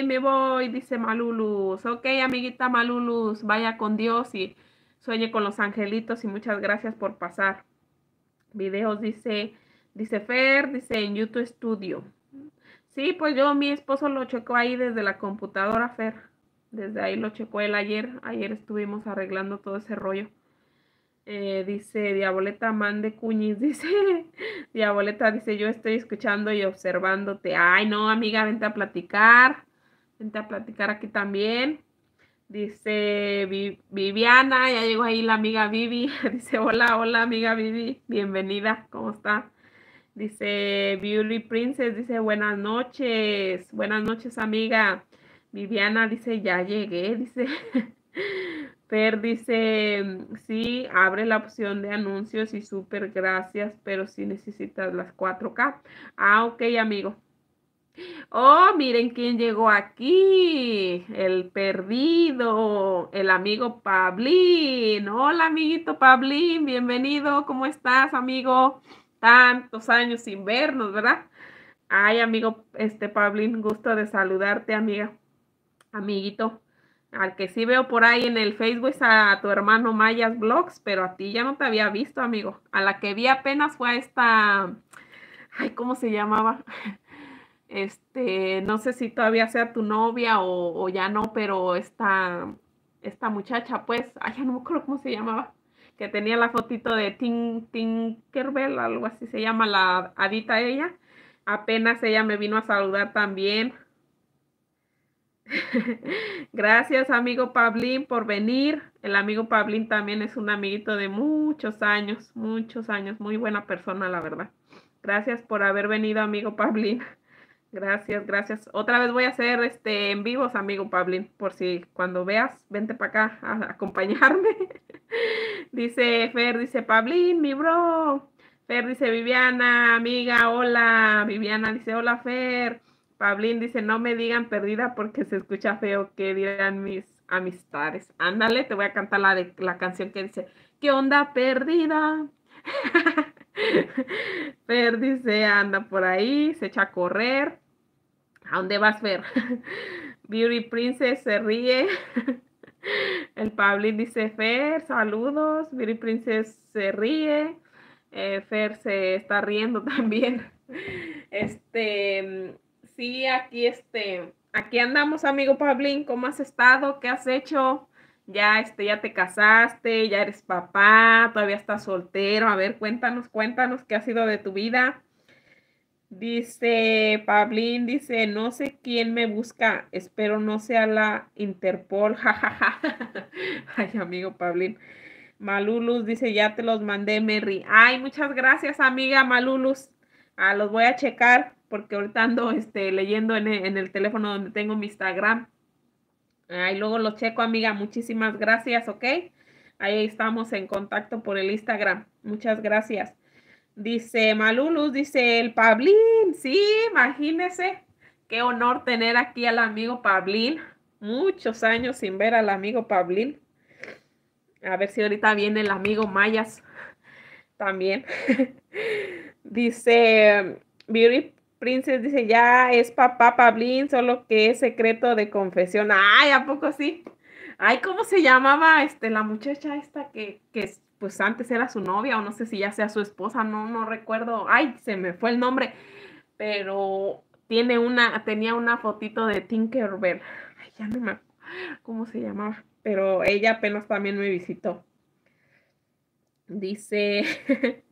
me voy, dice Malulus. Ok, amiguita Malulus, vaya con Dios y sueñe con los angelitos y muchas gracias por pasar. Videos dice, dice Fer, dice en YouTube Studio. Sí, pues yo, mi esposo lo checó ahí desde la computadora, Fer. Desde ahí lo checó el ayer. Ayer estuvimos arreglando todo ese rollo. Eh, dice Diaboleta Mande Cuñiz, dice Diaboleta, dice yo estoy escuchando y observándote. Ay, no, amiga, vente a platicar. Vente a platicar aquí también. Dice Viviana, ya llegó ahí la amiga Vivi. Dice, hola, hola amiga Vivi, bienvenida, ¿cómo está? Dice Beauty Princess, dice buenas noches, buenas noches amiga. Viviana dice, ya llegué, dice. Per dice, sí, abre la opción de anuncios y súper gracias, pero sí necesitas las 4K. Ah, ok, amigo. Oh, miren quién llegó aquí, el perdido, el amigo Pablín. Hola, amiguito Pablín, bienvenido. ¿Cómo estás, amigo? Tantos años sin vernos, ¿verdad? Ay, amigo, este Pablín, gusto de saludarte, amiga amiguito. Al que sí veo por ahí en el Facebook es a tu hermano Mayas Blogs, pero a ti ya no te había visto, amigo. A la que vi apenas fue a esta, ay, ¿cómo se llamaba? Este, no sé si todavía sea tu novia o, ya no, pero esta, esta muchacha, pues, ay, ya no me acuerdo cómo se llamaba, que tenía la fotito de Tinkerbell, algo así se llama, la adita ella. Apenas ella me vino a saludar también. Gracias, amigo Pablín, por venir. El amigo Pablín también es un amiguito de muchos años, muchos años, muy buena persona, la verdad. Gracias por haber venido, amigo pablin Gracias, gracias. Otra vez voy a hacer este en vivos, amigo Pablín, por si cuando veas, vente para acá a acompañarme. dice Fer, dice Pablín, mi bro. Fer dice Viviana, amiga, hola. Viviana dice, hola Fer. Pablín dice, no me digan perdida porque se escucha feo que dirán mis amistades. Ándale, te voy a cantar la, la canción que dice, ¿qué onda perdida? Fer dice, anda por ahí, se echa a correr. ¿A dónde vas, Fer? Beauty Princess se ríe. El Pablín dice, Fer, saludos. Beauty Princess se ríe. Eh, Fer se está riendo también. Este, aquí este, aquí andamos, amigo Pablín, ¿cómo has estado? ¿Qué has hecho? Ya, este, ya te casaste, ya eres papá, todavía estás soltero. A ver, cuéntanos, cuéntanos qué ha sido de tu vida. Dice Pablín, dice, no sé quién me busca, espero no sea la Interpol, jajaja. Ay, amigo Pablín. Malulus dice, ya te los mandé, Merry. Ay, muchas gracias, amiga Malulus. Ah, los voy a checar porque ahorita ando este, leyendo en, el teléfono donde tengo mi Instagram. Ahí luego los checo, amiga. Muchísimas gracias, ¿ok? Ahí estamos en contacto por el Instagram. Muchas gracias. Dice Malulus, dice el Pablín. Sí, imagínese. Qué honor tener aquí al amigo Pablín. Muchos años sin ver al amigo Pablín. A ver si ahorita viene el amigo Mayas también. Dice Beauty Princess, dice, ya es papá Pablín, solo que es secreto de confesión. Ay, ¿a poco sí? Ay, ¿cómo se llamaba este, la muchacha esta que, pues antes era su novia o no sé si ya sea su esposa, no, no recuerdo. Ay, se me fue el nombre. Pero tiene una, tenía una fotito de Tinkerbell. Ay, ya no me acuerdo cómo se llamaba. Pero ella apenas también me visitó. Dice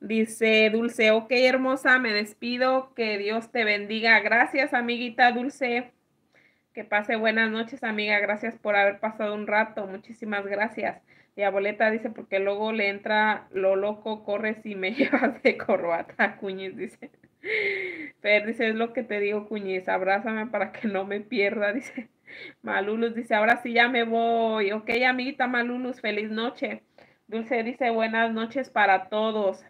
Dice Dulce, ok hermosa, me despido, que Dios te bendiga. Gracias amiguita Dulce, que pase buenas noches amiga, gracias por haber pasado un rato, muchísimas gracias. y Aboleta dice, porque luego le entra lo loco, corres y me llevas de corbata, Cuñiz dice. pero dice, es lo que te digo, Cuñiz, abrázame para que no me pierda, dice. Malulus dice, ahora sí ya me voy. Ok, amiguita Malulus, feliz noche. Dulce dice, buenas noches para todos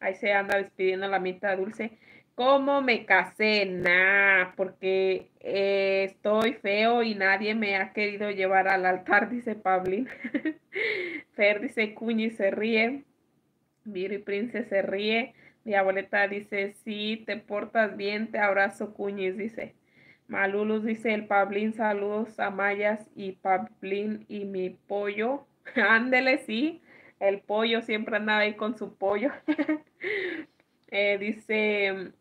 ahí se anda despidiendo la mitad dulce. ¿Cómo me casé? Nah, porque eh, estoy feo y nadie me ha querido llevar al altar, dice Pablín. Fer dice Cuñi se ríe. Viri Prince se ríe. Mi abuelita dice, sí, te portas bien, te abrazo, Cuñis, dice. Malulus dice, el Pablín, saludos a Mayas y Pablín y mi pollo. Ándele, sí, el pollo siempre anda ahí con su pollo eh, dice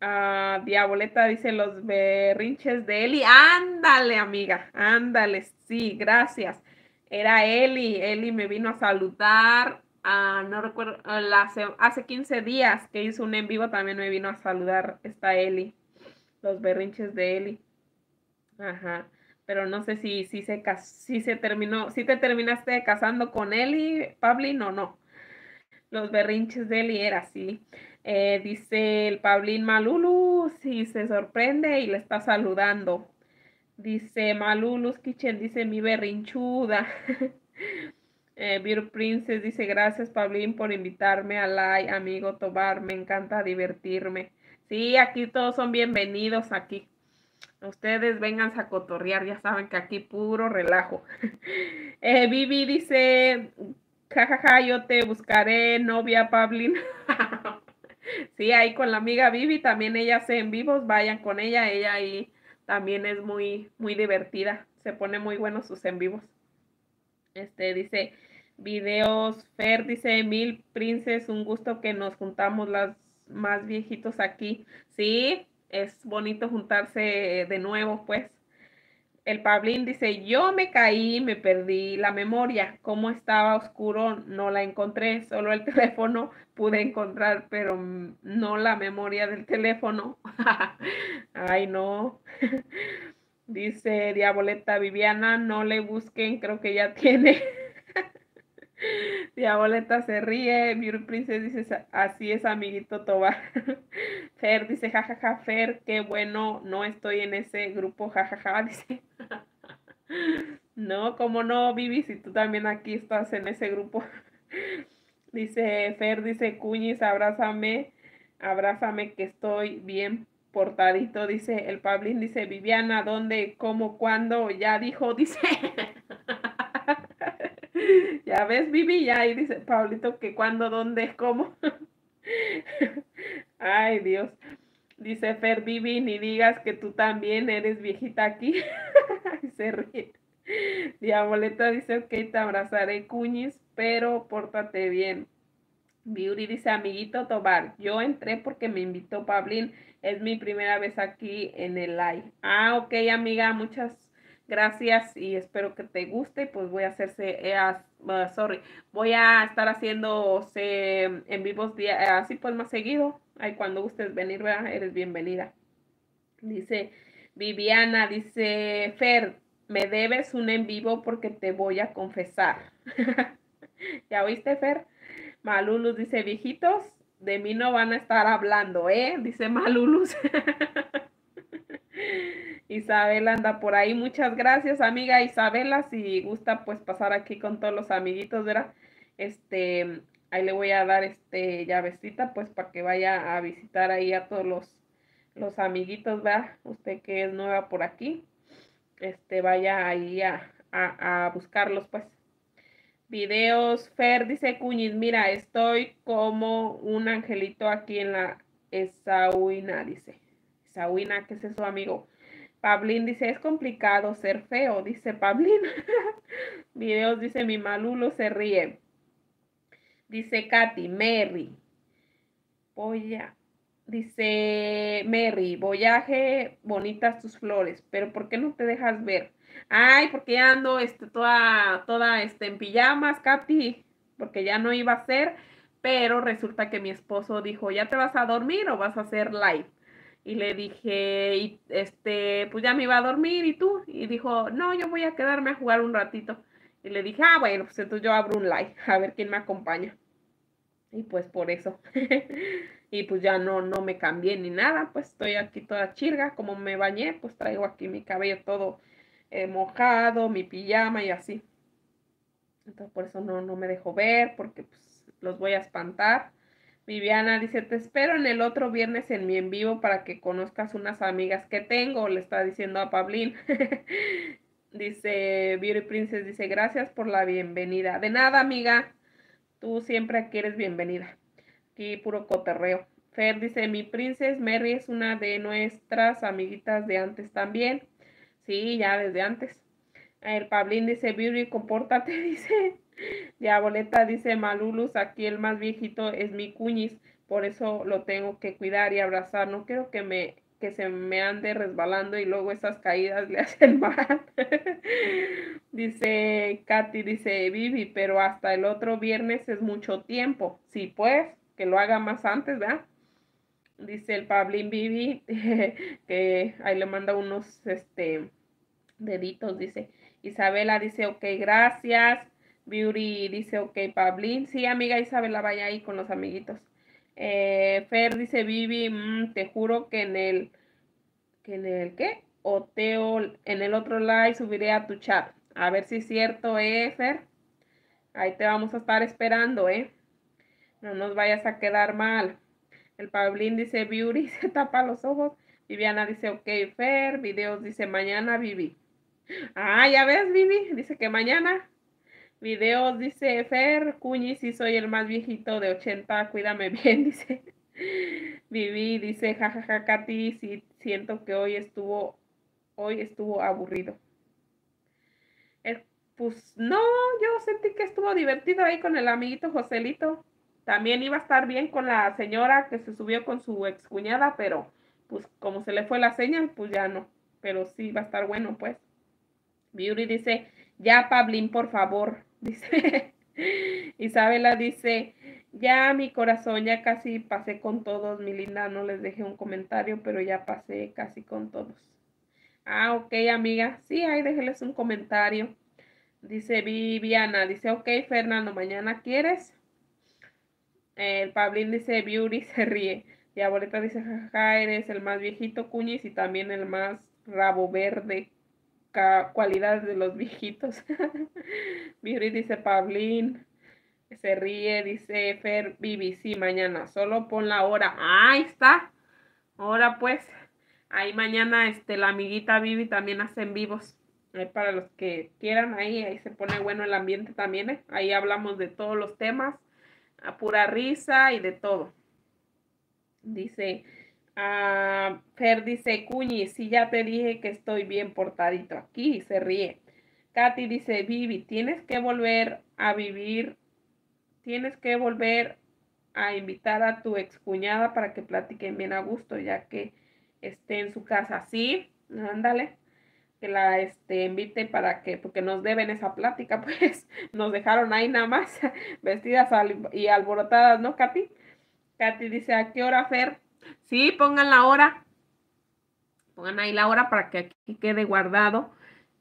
ah, Diaboleta, dice los berrinches de Eli. Ándale, amiga, ándale, sí, gracias. Era Eli, Eli me vino a saludar. Ah, no recuerdo, ah, hace, 15 días que hizo un en vivo también me vino a saludar esta Eli, los berrinches de Eli. Ajá pero no sé si, si, se, si se terminó, si te terminaste casando con Eli Pablin o no los berrinches de él y era así. Eh, dice el Pablín Malulu, si se sorprende y le está saludando. Dice Malulus Kitchen, dice mi berrinchuda. eh, Beer Princess dice gracias Pablín, por invitarme a Live, amigo Tobar, me encanta divertirme. Sí, aquí todos son bienvenidos aquí. Ustedes vengan a cotorrear, ya saben que aquí puro relajo. eh, Vivi dice, jajaja, yo te buscaré, novia Pablin. sí, ahí con la amiga Vivi, también ella hace en vivos, vayan con ella, ella ahí también es muy, muy divertida, se pone muy bueno sus en vivos. Este, dice, videos, Fer, dice, Mil Princes, un gusto que nos juntamos las más viejitos aquí. Sí, es bonito juntarse de nuevo, pues el Pablín dice, yo me caí, me perdí la memoria, como estaba oscuro, no la encontré, solo el teléfono pude encontrar, pero no la memoria del teléfono. Ay, no. dice Diaboleta Viviana, no le busquen, creo que ya tiene. Diaboleta se ríe, Beauty Princess dice, así es, amiguito Toba. Fer dice, jajaja, Fer, qué bueno, no estoy en ese grupo, jajaja, dice. no, como no, Vivi, si tú también aquí estás en ese grupo. dice, Fer dice, Cuñis, abrázame, abrázame que estoy bien portadito, dice el Pablín, dice, Viviana, ¿dónde, cómo, cuándo? Ya dijo, dice. ya ves, Vivi, ya ahí dice Pablito que cuando, dónde, cómo. Ay, Dios. Dice Fer, Vivi, ni digas que tú también eres viejita aquí. Se ríe. Diaboleta dice, ok, te abrazaré, cuñis, pero pórtate bien. Beauty dice, amiguito Tobar, yo entré porque me invitó Pablín. Es mi primera vez aquí en el live. Ah, ok, amiga, muchas Gracias y espero que te guste. Pues voy a hacerse, eh, ah, sorry, voy a estar haciendo en vivos así pues más seguido. Ay, cuando gustes venir, eres bienvenida. Dice Viviana, dice Fer, me debes un en vivo porque te voy a confesar. ¿Ya oíste, Fer? Malulus dice, viejitos, de mí no van a estar hablando, ¿eh? Dice Malulus. Isabel anda por ahí. Muchas gracias, amiga Isabela. Si gusta, pues pasar aquí con todos los amiguitos, ¿verdad? Este, ahí le voy a dar este llavecita, pues para que vaya a visitar ahí a todos los, los amiguitos, ¿verdad? Usted que es nueva por aquí, este, vaya ahí a, a, buscarlos, pues. Videos, Fer dice Cuñiz, mira, estoy como un angelito aquí en la esaúina dice sabina ¿qué es eso, amigo? Pablín dice, es complicado ser feo, dice Pablín. Videos dice, mi malulo se ríe. Dice Katy, Mary. Polla. Dice Mary, voyaje, bonitas tus flores, pero ¿por qué no te dejas ver? Ay, porque ya ando este, toda, toda este, en pijamas, Katy, porque ya no iba a ser, pero resulta que mi esposo dijo, ¿ya te vas a dormir o vas a hacer live? y le dije, este, pues ya me iba a dormir y tú. Y dijo, no, yo voy a quedarme a jugar un ratito. Y le dije, ah, bueno, pues entonces yo abro un live a ver quién me acompaña. Y pues por eso. y pues ya no, no me cambié ni nada, pues estoy aquí toda chirga. Como me bañé, pues traigo aquí mi cabello todo eh, mojado, mi pijama y así. Entonces por eso no, no me dejo ver, porque pues los voy a espantar. Viviana dice, te espero en el otro viernes en mi en vivo para que conozcas unas amigas que tengo, le está diciendo a Pablín. dice Beauty Princess, dice, gracias por la bienvenida. De nada, amiga, tú siempre aquí eres bienvenida. Aquí puro coterreo. Fer dice, mi princesa Mary es una de nuestras amiguitas de antes también. Sí, ya desde antes. El Pablín dice, Beauty, compórtate, dice. Diaboleta dice, Malulus, aquí el más viejito es mi cuñis, por eso lo tengo que cuidar y abrazar, no quiero que me que se me ande resbalando y luego esas caídas le hacen mal. dice Katy, dice Vivi, pero hasta el otro viernes es mucho tiempo. Sí, pues, que lo haga más antes, ¿verdad? Dice el Pablín Vivi, que ahí le manda unos este, deditos, dice. Isabela dice, ok, gracias. Beauty dice, ok, Pablín. Sí, amiga Isabel, la vaya ahí con los amiguitos. Eh, Fer dice, Vivi, mm, te juro que en el, que en el, ¿qué? O en el otro live subiré a tu chat. A ver si es cierto, eh, Fer. Ahí te vamos a estar esperando, eh. No nos vayas a quedar mal. El Pablín dice, Beauty, se tapa los ojos. Viviana dice, ok, Fer. Videos dice, mañana, Vivi. Ah, ya ves, Vivi. Dice que mañana. Videos, dice Fer, Cuñi, si soy el más viejito de 80, cuídame bien, dice. Viví, dice, jajaja, Katy, si siento que hoy estuvo, hoy estuvo aburrido. pues no, yo sentí que estuvo divertido ahí con el amiguito Joselito. También iba a estar bien con la señora que se subió con su excuñada, pero pues como se le fue la señal, pues ya no. Pero sí va a estar bueno, pues. Beauty dice, ya, Pablín, por favor, dice. Isabela dice, ya mi corazón, ya casi pasé con todos. Mi linda, no les dejé un comentario, pero ya pasé casi con todos. Ah, ok, amiga. Sí, ahí déjeles un comentario. Dice Viviana, dice, ok, Fernando, mañana quieres. El Pablín dice, Beauty se ríe. Y abuelita dice, jaja, eres el más viejito cuñis y también el más rabo verde cualidades de los viejitos. Viri dice Pablín, se ríe, dice Fer Vivi, sí, mañana, solo pon la hora. ahí está. Ahora pues, ahí mañana este, la amiguita Vivi también hacen vivos. para los que quieran, ahí, ahí se pone bueno el ambiente también. ¿eh? Ahí hablamos de todos los temas, a pura risa y de todo. Dice, Ah, Fer dice, Cuñi, si ya te dije que estoy bien portadito aquí, se ríe. Katy dice, Vivi, tienes que volver a vivir, tienes que volver a invitar a tu excuñada para que platiquen bien a gusto, ya que esté en su casa. Sí, ándale, que la este, invite para que, porque nos deben esa plática, pues nos dejaron ahí nada más, vestidas y alborotadas, ¿no, Katy? Katy dice, ¿a qué hora, Fer? Sí, pongan la hora. Pongan ahí la hora para que aquí quede guardado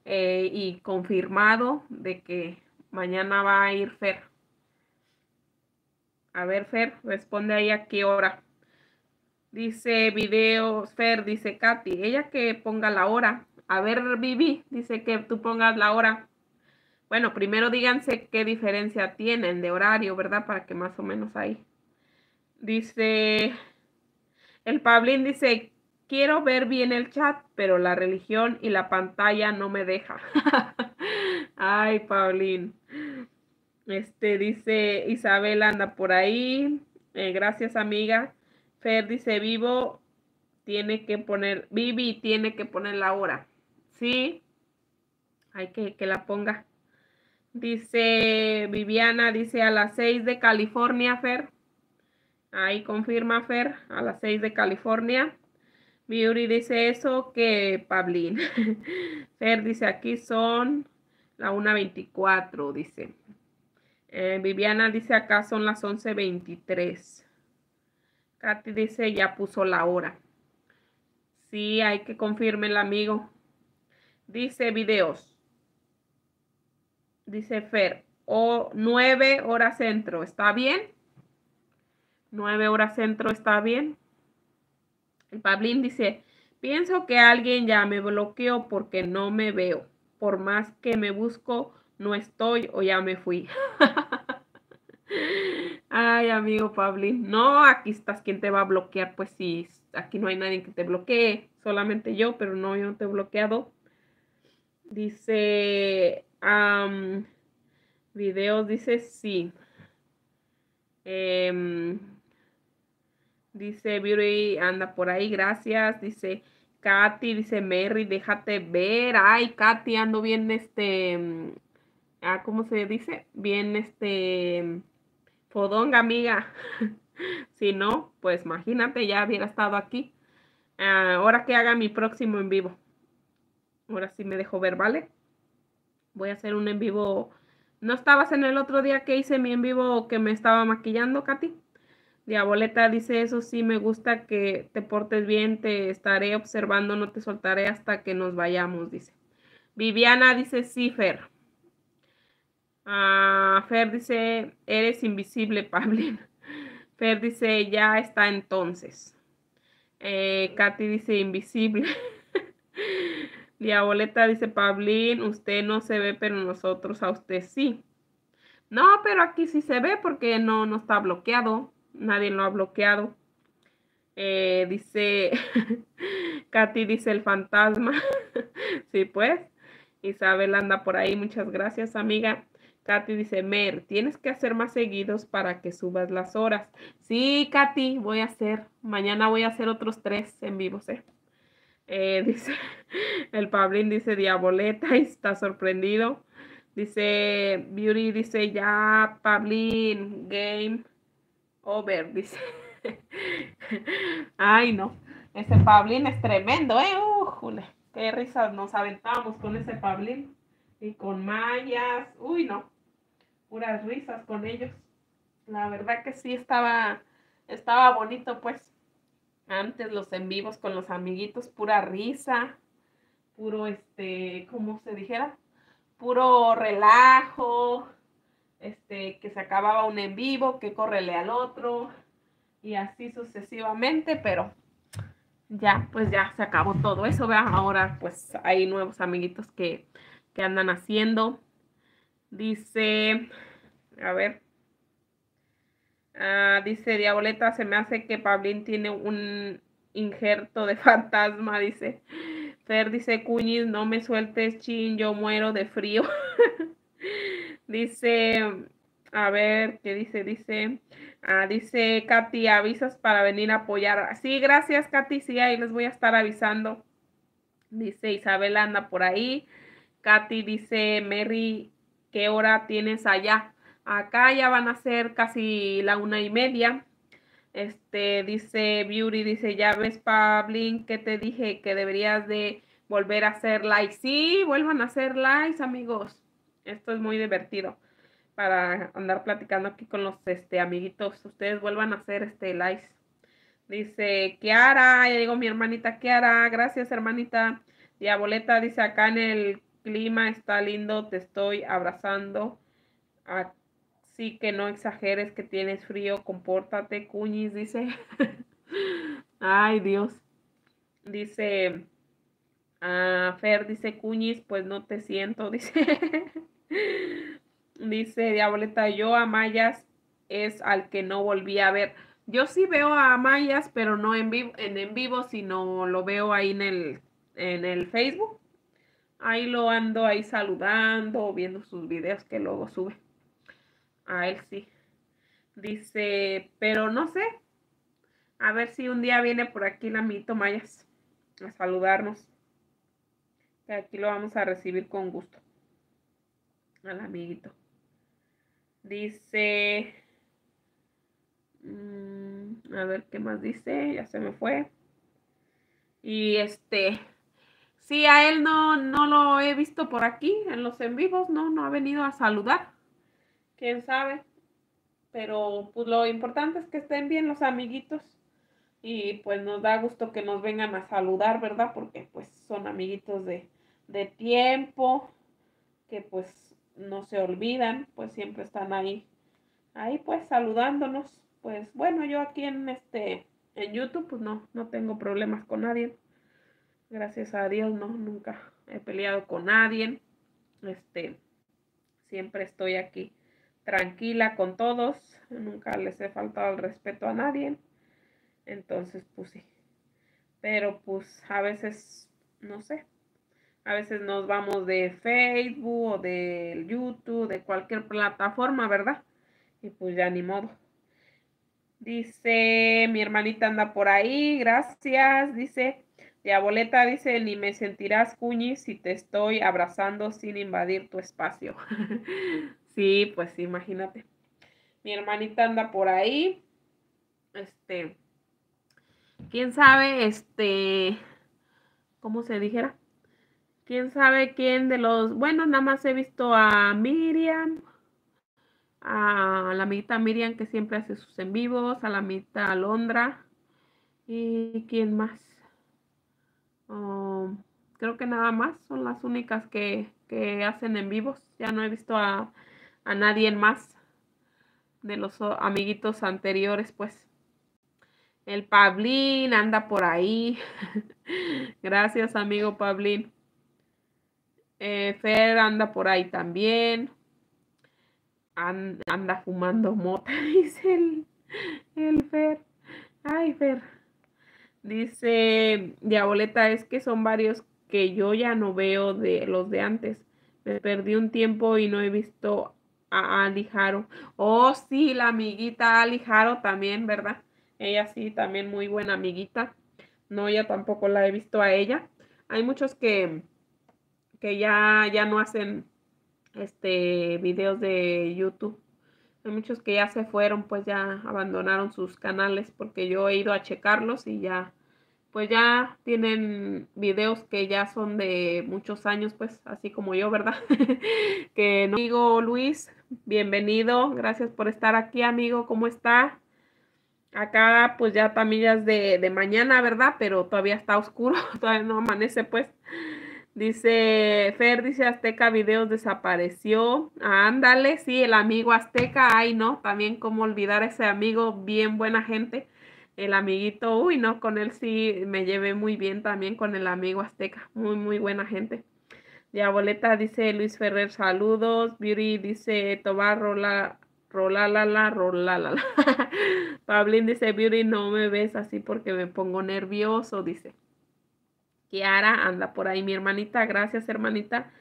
eh, y confirmado de que mañana va a ir Fer. A ver, Fer, responde ahí a qué hora. Dice videos, Fer, dice Katy, ella que ponga la hora. A ver, Vivi, dice que tú pongas la hora. Bueno, primero díganse qué diferencia tienen de horario, ¿verdad? Para que más o menos ahí. Dice el Pablín dice, quiero ver bien el chat, pero la religión y la pantalla no me deja. Ay, Pablín. Este dice Isabel anda por ahí. Eh, gracias, amiga. Fer dice vivo. Tiene que poner, Vivi tiene que poner la hora. Sí. Hay que que la ponga. Dice Viviana, dice a las 6 de California, Fer. Ahí confirma Fer a las 6 de California. Miuri dice eso que Pablín. Fer dice aquí son la 1.24, dice. Eh, Viviana dice acá son las 11.23. Katy dice ya puso la hora. Sí, hay que confirmar, amigo. Dice videos. Dice Fer, o 9 horas centro. ¿Está bien? 9 horas centro está bien. El Pablín dice, pienso que alguien ya me bloqueó porque no me veo. Por más que me busco, no estoy o ya me fui. Ay, amigo Pablín, no, aquí estás ¿quién te va a bloquear, pues sí, aquí no hay nadie que te bloquee, solamente yo, pero no, yo no te he bloqueado. Dice, videos, dice sí. Em, Dice Beauty, anda por ahí, gracias. Dice Katy, dice Mary, déjate ver. Ay, Katy, ando bien, este, mm, ah, ¿cómo se dice? Bien, este, mm, fodonga, amiga. si no, pues imagínate, ya hubiera estado aquí. Ah, ahora que haga mi próximo en vivo. Ahora sí me dejo ver, ¿vale? Voy a hacer un en vivo. ¿No estabas en el otro día que hice mi en vivo que me estaba maquillando, Katy? Diaboleta dice, eso sí, me gusta que te portes bien, te estaré observando, no te soltaré hasta que nos vayamos, dice. Viviana dice, sí, Fer. Ah, Fer dice, eres invisible, pablin Fer dice, ya está entonces. Eh, Katy dice, invisible. Diaboleta dice, Pablín, usted no se ve, pero nosotros a usted sí. No, pero aquí sí se ve porque no, no está bloqueado nadie lo ha bloqueado. Eh, dice, Katy dice el fantasma. sí, pues. Isabel anda por ahí. Muchas gracias, amiga. Katy dice, Mer, tienes que hacer más seguidos para que subas las horas. Sí, Katy, voy a hacer. Mañana voy a hacer otros tres en vivo, ¿eh? dice, el Pablín dice, diaboleta, y está sorprendido. Dice, Beauty dice, ya, Pablín, game. Oh, dice. Ay, no. Ese Pablín es tremendo, ¿eh? Uh, qué risas, nos aventamos con ese Pablín. Y con Mayas. Uy, no. Puras risas con ellos. La verdad que sí estaba, estaba bonito, pues. Antes los en vivos con los amiguitos, pura risa, puro, este, ¿cómo se dijera, puro relajo, este, que se acababa un en vivo, que correle al otro y así sucesivamente, pero ya, pues ya se acabó todo eso, vean, ahora pues hay nuevos amiguitos que, que andan haciendo. Dice, a ver, ah, dice Diaboleta, se me hace que Pablín tiene un injerto de fantasma, dice. Fer dice, Cuñiz, no me sueltes, chin, yo muero de frío. Dice, a ver, ¿qué dice? Dice, ah, dice Katy, avisas para venir a apoyar. Sí, gracias Katy, sí, ahí les voy a estar avisando. Dice Isabel anda por ahí. Katy dice, Mary, ¿qué hora tienes allá? Acá ya van a ser casi la una y media. Este, dice Beauty, dice, ya ves, Pablin, que te dije que deberías de volver a hacer likes. Sí, vuelvan a hacer likes, amigos. Esto es muy divertido para andar platicando aquí con los este, amiguitos. Ustedes vuelvan a hacer este live. Dice, hará? ya digo mi hermanita hará? gracias hermanita. Diaboleta dice, acá en el clima está lindo, te estoy abrazando. Así que no exageres que tienes frío, compórtate, cuñis, dice. Ay, Dios. Dice, ah, Fer dice, cuñis, pues no te siento, dice. Dice Diaboleta, yo a Mayas es al que no volví a ver. Yo sí veo a Mayas, pero no en vivo, en, en vivo sino lo veo ahí en el, en el Facebook. Ahí lo ando ahí saludando, viendo sus videos que luego sube. A él sí. Dice, pero no sé. A ver si un día viene por aquí la Mito Mayas a saludarnos. Que aquí lo vamos a recibir con gusto al amiguito. Dice, mm, a ver qué más dice, ya se me fue. Y este, sí, a él no, no lo he visto por aquí, en los en vivos, no, no ha venido a saludar. Quién sabe. Pero pues lo importante es que estén bien los amiguitos. Y pues nos da gusto que nos vengan a saludar, ¿verdad? Porque pues son amiguitos de, de tiempo, que pues no se olvidan, pues siempre están ahí, ahí pues saludándonos. Pues bueno, yo aquí en este, en YouTube, pues no, no tengo problemas con nadie. Gracias a Dios, no, nunca he peleado con nadie. Este, siempre estoy aquí tranquila con todos, nunca les he faltado el respeto a nadie. Entonces, pues sí. Pero pues a veces, no sé, a veces nos vamos de Facebook o de YouTube, de cualquier plataforma, ¿verdad? Y pues ya ni modo. Dice, mi hermanita anda por ahí, gracias. Dice, diaboleta, dice, ni me sentirás cuñi si te estoy abrazando sin invadir tu espacio. sí, pues imagínate. Mi hermanita anda por ahí. Este, quién sabe, este, ¿cómo se dijera? quién sabe quién de los, bueno, nada más he visto a Miriam, a la amiguita Miriam que siempre hace sus en vivos, a la amiguita Alondra y quién más. Oh, creo que nada más son las únicas que, hacen en vivos. Ya no he visto a, a nadie más de los amiguitos anteriores, pues. El Pablín anda por ahí. Gracias, amigo Pablín. Eh, Fer anda por ahí también. anda fumando mota, dice el, el Fer. Ay, Fer. Dice Diaboleta, es que son varios que yo ya no veo de los de antes. Me perdí un tiempo y no he visto a Ali Oh, sí, la amiguita Ali también, ¿verdad? Ella sí, también muy buena amiguita. No, ya tampoco la he visto a ella. Hay muchos que, que ya, ya no hacen este videos de YouTube. Hay muchos que ya se fueron, pues ya abandonaron sus canales porque yo he ido a checarlos y ya, pues ya tienen videos que ya son de muchos años, pues así como yo, ¿verdad? que digo Luis, bienvenido, gracias por estar aquí, amigo, ¿cómo está? Acá pues ya también es de, de mañana, ¿verdad? Pero todavía está oscuro, todavía no amanece, pues. Dice Fer, dice Azteca Videos desapareció. Ándale, sí, el amigo Azteca, ay no, también cómo olvidar a ese amigo, bien buena gente. El amiguito, uy no, con él sí me llevé muy bien también con el amigo Azteca, muy, muy buena gente. Diaboleta dice Luis Ferrer, saludos. Beauty dice Tobar Rola, rola la la, rola la la. Pablín dice Beauty, no me ves así porque me pongo nervioso, dice. Kiara anda por ahí, mi hermanita. Gracias, hermanita.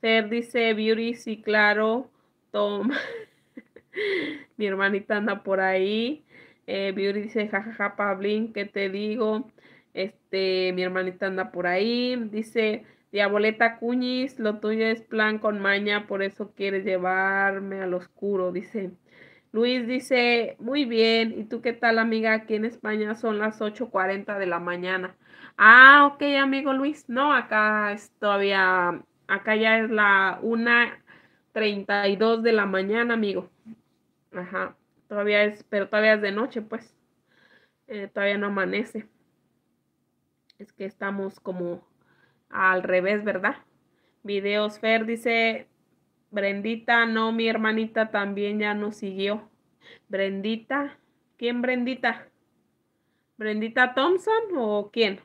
Fer dice, Beauty, sí, claro. Tom. mi hermanita anda por ahí. Eh, Beauty dice, jajaja, Pablín, ¿qué te digo? Este, mi hermanita anda por ahí. Dice, Diaboleta Cuñiz, lo tuyo es plan con maña, por eso quieres llevarme al oscuro, dice. Luis dice, muy bien, ¿y tú qué tal amiga? Aquí en España son las 8.40 de la mañana. Ah, ok, amigo Luis. No, acá es todavía, acá ya es la 1.32 de la mañana, amigo. Ajá, todavía es, pero todavía es de noche, pues. Eh, todavía no amanece. Es que estamos como al revés, ¿verdad? Videos Fer dice, Brendita, no, mi hermanita también ya nos siguió. Brendita, ¿quién Brendita? ¿Brendita Thompson o quién?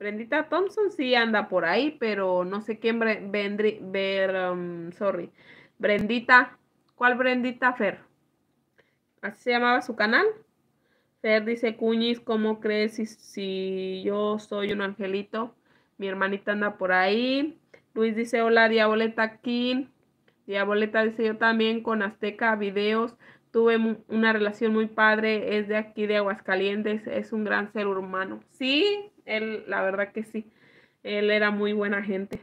Brendita Thompson sí anda por ahí, pero no sé quién vendría, ver, um, sorry. Brendita, ¿cuál Brendita Fer? Así se llamaba su canal. Fer dice, Cuñis, ¿cómo crees si, si yo soy un angelito? Mi hermanita anda por ahí. Luis dice, hola, Diaboleta King. Diaboleta dice, yo también con Azteca Videos tuve una relación muy padre, es de aquí de Aguascalientes, es un gran ser humano. Sí, él, la verdad que sí, él era muy buena gente.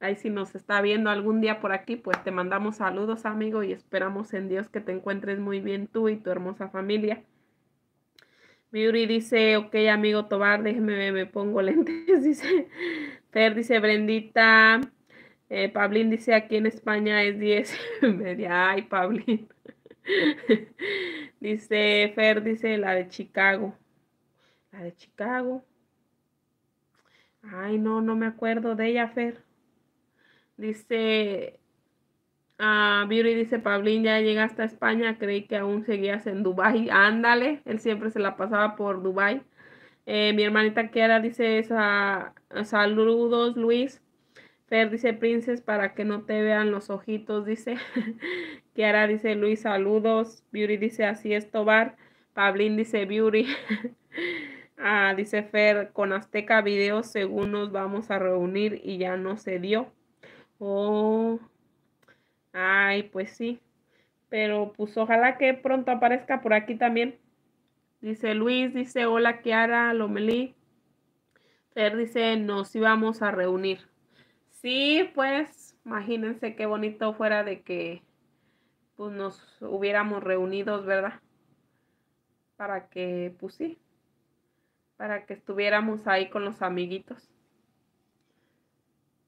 Ahí si nos está viendo algún día por aquí, pues te mandamos saludos, amigo, y esperamos en Dios que te encuentres muy bien tú y tu hermosa familia. Miuri dice, ok, amigo Tobar, déjeme, me, me pongo lentes, dice. Fer dice, Brendita. Eh, Pablín dice, aquí en España es 10 media. Ay, Pablín. dice Fer, dice la de Chicago. La de Chicago. Ay, no, no me acuerdo de ella, Fer. Dice, ah, Beauty dice, Pablín, ya llegaste a España, creí que aún seguías en Dubai. Ándale, él siempre se la pasaba por Dubai. Eh, mi hermanita Kiara dice, saludos, Luis. Fer dice princes, para que no te vean los ojitos, dice. Kiara dice Luis, saludos. Beauty dice así es Tobar. Pablín dice Beauty. ah, dice Fer, con Azteca Videos según nos vamos a reunir y ya no se dio. Oh, ay, pues sí. Pero pues ojalá que pronto aparezca por aquí también. Dice Luis, dice hola Kiara, Lomelí. Fer dice nos íbamos a reunir. Sí, pues imagínense qué bonito fuera de que pues, nos hubiéramos reunidos, ¿verdad? Para que, pues sí, para que estuviéramos ahí con los amiguitos.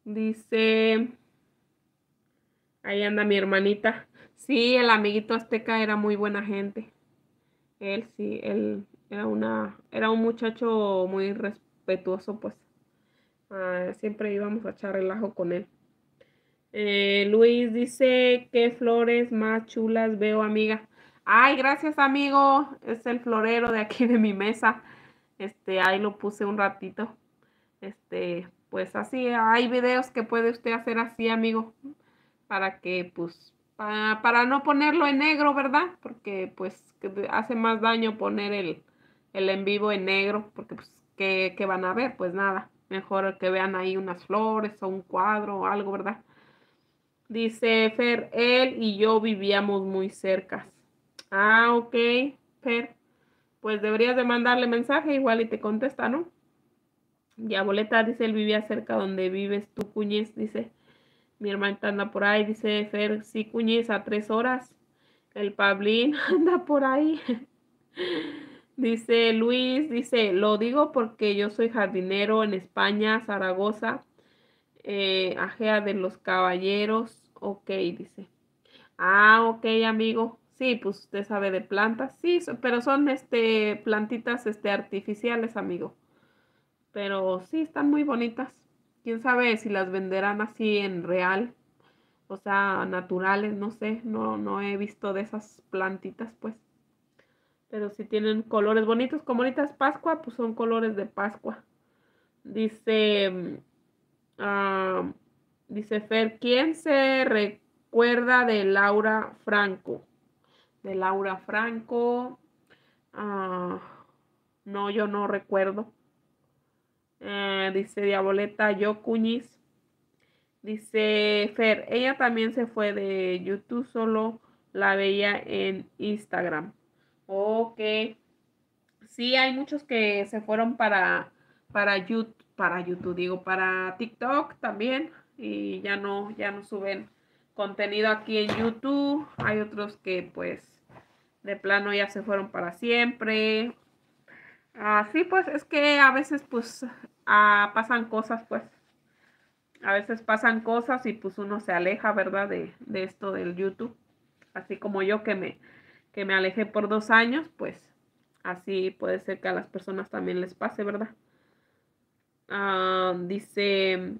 Dice, ahí anda mi hermanita. Sí, el amiguito azteca era muy buena gente. Él sí, él era una, era un muchacho muy respetuoso, pues siempre íbamos a echar relajo con él. Eh, Luis dice, qué flores más chulas veo, amiga. Ay, gracias, amigo. Es el florero de aquí de mi mesa. Este, ahí lo puse un ratito. Este, pues así, hay videos que puede usted hacer así, amigo. Para que, pues, para, no ponerlo en negro, ¿verdad? Porque, pues, hace más daño poner el, el en vivo en negro. Porque, pues, ¿qué, ¿qué van a ver? Pues nada. Mejor que vean ahí unas flores o un cuadro o algo, ¿verdad? Dice Fer, él y yo vivíamos muy cerca. Ah, ok, Fer. Pues deberías de mandarle mensaje igual y te contesta, ¿no? Y dice, él vivía cerca donde vives tú, Cuñez, dice. Mi hermana anda por ahí, dice Fer, sí, Cuñez, a tres horas. El Pablín anda por ahí. Dice Luis, dice, lo digo porque yo soy jardinero en España, Zaragoza, eh, Ajea de los Caballeros. Ok, dice. Ah, ok, amigo. Sí, pues usted sabe de plantas. Sí, pero son este plantitas este, artificiales, amigo. Pero sí, están muy bonitas. Quién sabe si las venderán así en real. O sea, naturales, no sé. No, no he visto de esas plantitas, pues. Pero si tienen colores bonitos, como ahorita es Pascua, pues son colores de Pascua. Dice, mm, ah, dice Fer, ¿quién se recuerda de Laura Franco? De Laura Franco. Ah, no, yo no recuerdo. Eh, dice Diaboleta, yo cuñiz. Dice Fer, ella también se fue de YouTube, solo la veía en Instagram. Ok. Sí, hay muchos que se fueron para, para YouTube, para YouTube, digo, para TikTok también. Y ya no, ya no suben contenido aquí en YouTube. Hay otros que pues de plano ya se fueron para siempre. Así ah, pues, es que a veces pues ah, pasan cosas pues. A veces pasan cosas y pues uno se aleja, ¿verdad? de esto del YouTube. Así como yo que me, que me alejé por dos años, pues así puede ser que a las personas también les pase, ¿verdad? Ah, dice,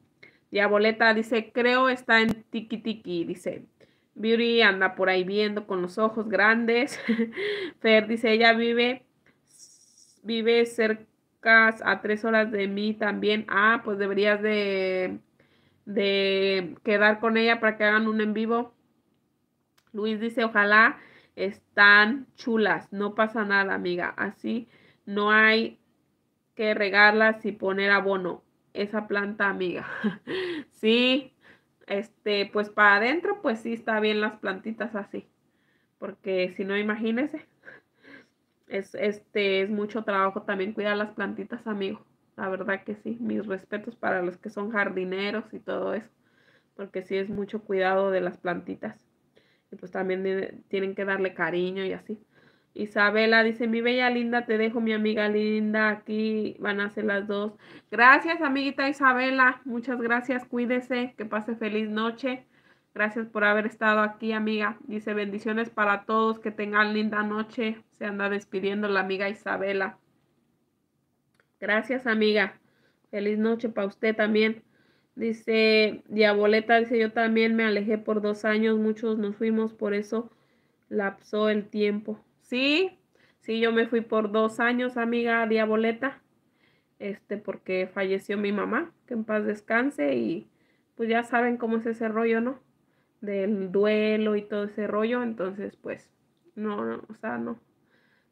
Diaboleta dice, creo está en Tiki Tiki, dice. Beauty anda por ahí viendo con los ojos grandes. Fer dice, ella vive, vive cerca a tres horas de mí también. Ah, pues deberías de, de quedar con ella para que hagan un en vivo. Luis dice, ojalá están chulas, no pasa nada, amiga. Así no hay que regarlas y poner abono. Esa planta, amiga. sí, este, pues para adentro, pues sí está bien las plantitas así. Porque si no, imagínese. este, es mucho trabajo también cuidar las plantitas, amigo. La verdad que sí. Mis respetos para los que son jardineros y todo eso. Porque sí es mucho cuidado de las plantitas. Entonces pues también tienen que darle cariño y así. Isabela dice, mi bella linda, te dejo mi amiga linda, aquí van a ser las dos. Gracias, amiguita Isabela, muchas gracias, cuídese, que pase feliz noche. Gracias por haber estado aquí, amiga. Dice, bendiciones para todos, que tengan linda noche. Se anda despidiendo la amiga Isabela. Gracias, amiga. Feliz noche para usted también. Dice Diaboleta, dice yo también me alejé por dos años, muchos nos fuimos, por eso lapsó el tiempo. Sí, sí, yo me fui por dos años, amiga Diaboleta, este, porque falleció mi mamá, que en paz descanse y pues ya saben cómo es ese rollo, ¿no? Del duelo y todo ese rollo, entonces pues no, o sea, no.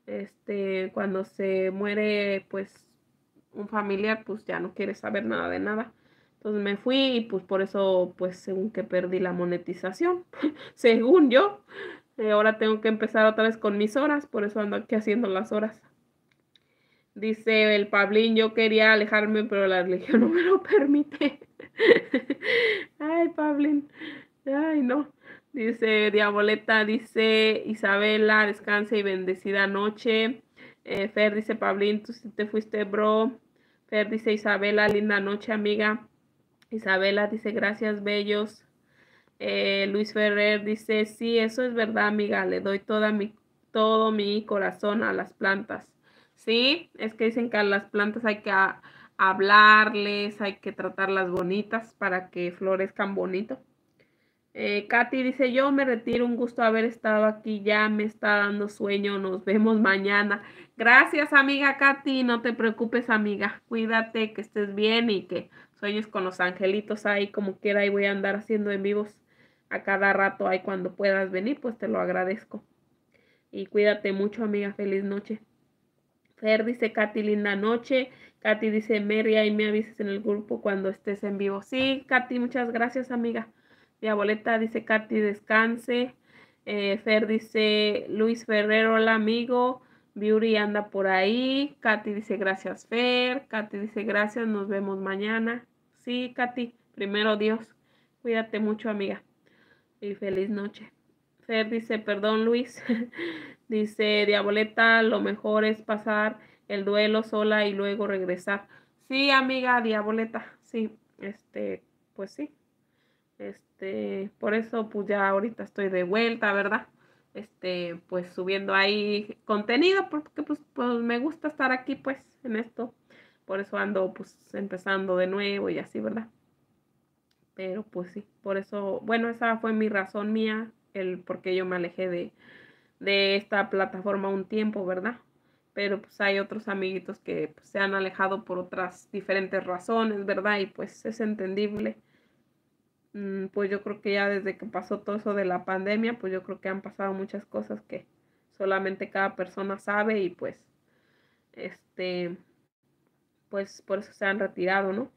Este, cuando se muere pues un familiar, pues ya no quiere saber nada de nada. Entonces me fui y pues por eso, pues según que perdí la monetización, según yo, eh, ahora tengo que empezar otra vez con mis horas, por eso ando aquí haciendo las horas. Dice el Pablín, yo quería alejarme, pero la religión no me lo permite. Ay, Pablín. Ay, no. Dice Diaboleta, dice Isabela, descanse y bendecida noche. Eh, Fer dice Pablín, tú sí te fuiste, bro. Fer dice Isabela, linda noche, amiga. Isabela dice, gracias, bellos. Eh, Luis Ferrer dice, sí, eso es verdad, amiga, le doy mi, todo mi corazón a las plantas. Sí, es que dicen que a las plantas hay que hablarles, hay que tratarlas bonitas para que florezcan bonito. Eh, Katy dice, yo me retiro, un gusto haber estado aquí, ya me está dando sueño, nos vemos mañana. Gracias amiga Katy, no te preocupes amiga, cuídate, que estés bien y que sueños con los angelitos ahí como quiera y voy a andar haciendo en vivos a cada rato ahí cuando puedas venir, pues te lo agradezco. Y cuídate mucho, amiga, feliz noche. Fer dice, Katy, linda noche. Katy dice, Mary, ahí me avises en el grupo cuando estés en vivo. Sí, Katy, muchas gracias, amiga. Mi dice, Katy, descanse. Eh, Fer dice, Luis Ferrero, hola, amigo. Beauty anda por ahí. Katy dice, gracias, Fer. Katy dice, gracias, nos vemos mañana. Sí, Katy, primero Dios. Cuídate mucho, amiga. Y feliz noche. Fer dice, perdón, Luis. dice, Diaboleta, lo mejor es pasar el duelo sola y luego regresar. Sí, amiga, Diaboleta, sí. Este, pues sí. Este, por eso, pues ya ahorita estoy de vuelta, ¿verdad? Este, pues subiendo ahí contenido, porque pues, pues me gusta estar aquí, pues, en esto por eso ando pues empezando de nuevo y así, ¿verdad? Pero pues sí, por eso, bueno, esa fue mi razón mía, el por qué yo me alejé de, esta plataforma un tiempo, ¿verdad? Pero pues hay otros amiguitos que pues, se han alejado por otras diferentes razones, ¿verdad? Y pues es entendible. Mm, pues yo creo que ya desde que pasó todo eso de la pandemia, pues yo creo que han pasado muchas cosas que solamente cada persona sabe y pues este pues por eso se han retirado, ¿no?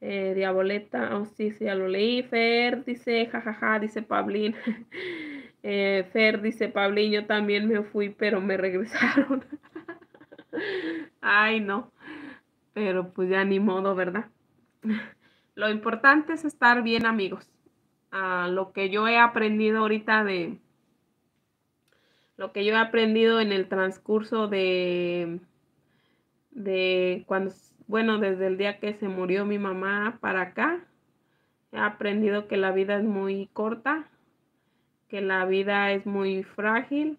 Eh, Diaboleta, oh, sí, sí, ya lo leí. Fer dice, jajaja, ja, ja", dice Pablín. Eh, Fer dice, Pablín, yo también me fui, pero me regresaron. Ay, no. Pero pues ya ni modo, ¿verdad? lo importante es estar bien amigos. a ah, lo que yo he aprendido ahorita de... Lo que yo he aprendido en el transcurso de de cuando, bueno, desde el día que se murió mi mamá para acá, he aprendido que la vida es muy corta, que la vida es muy frágil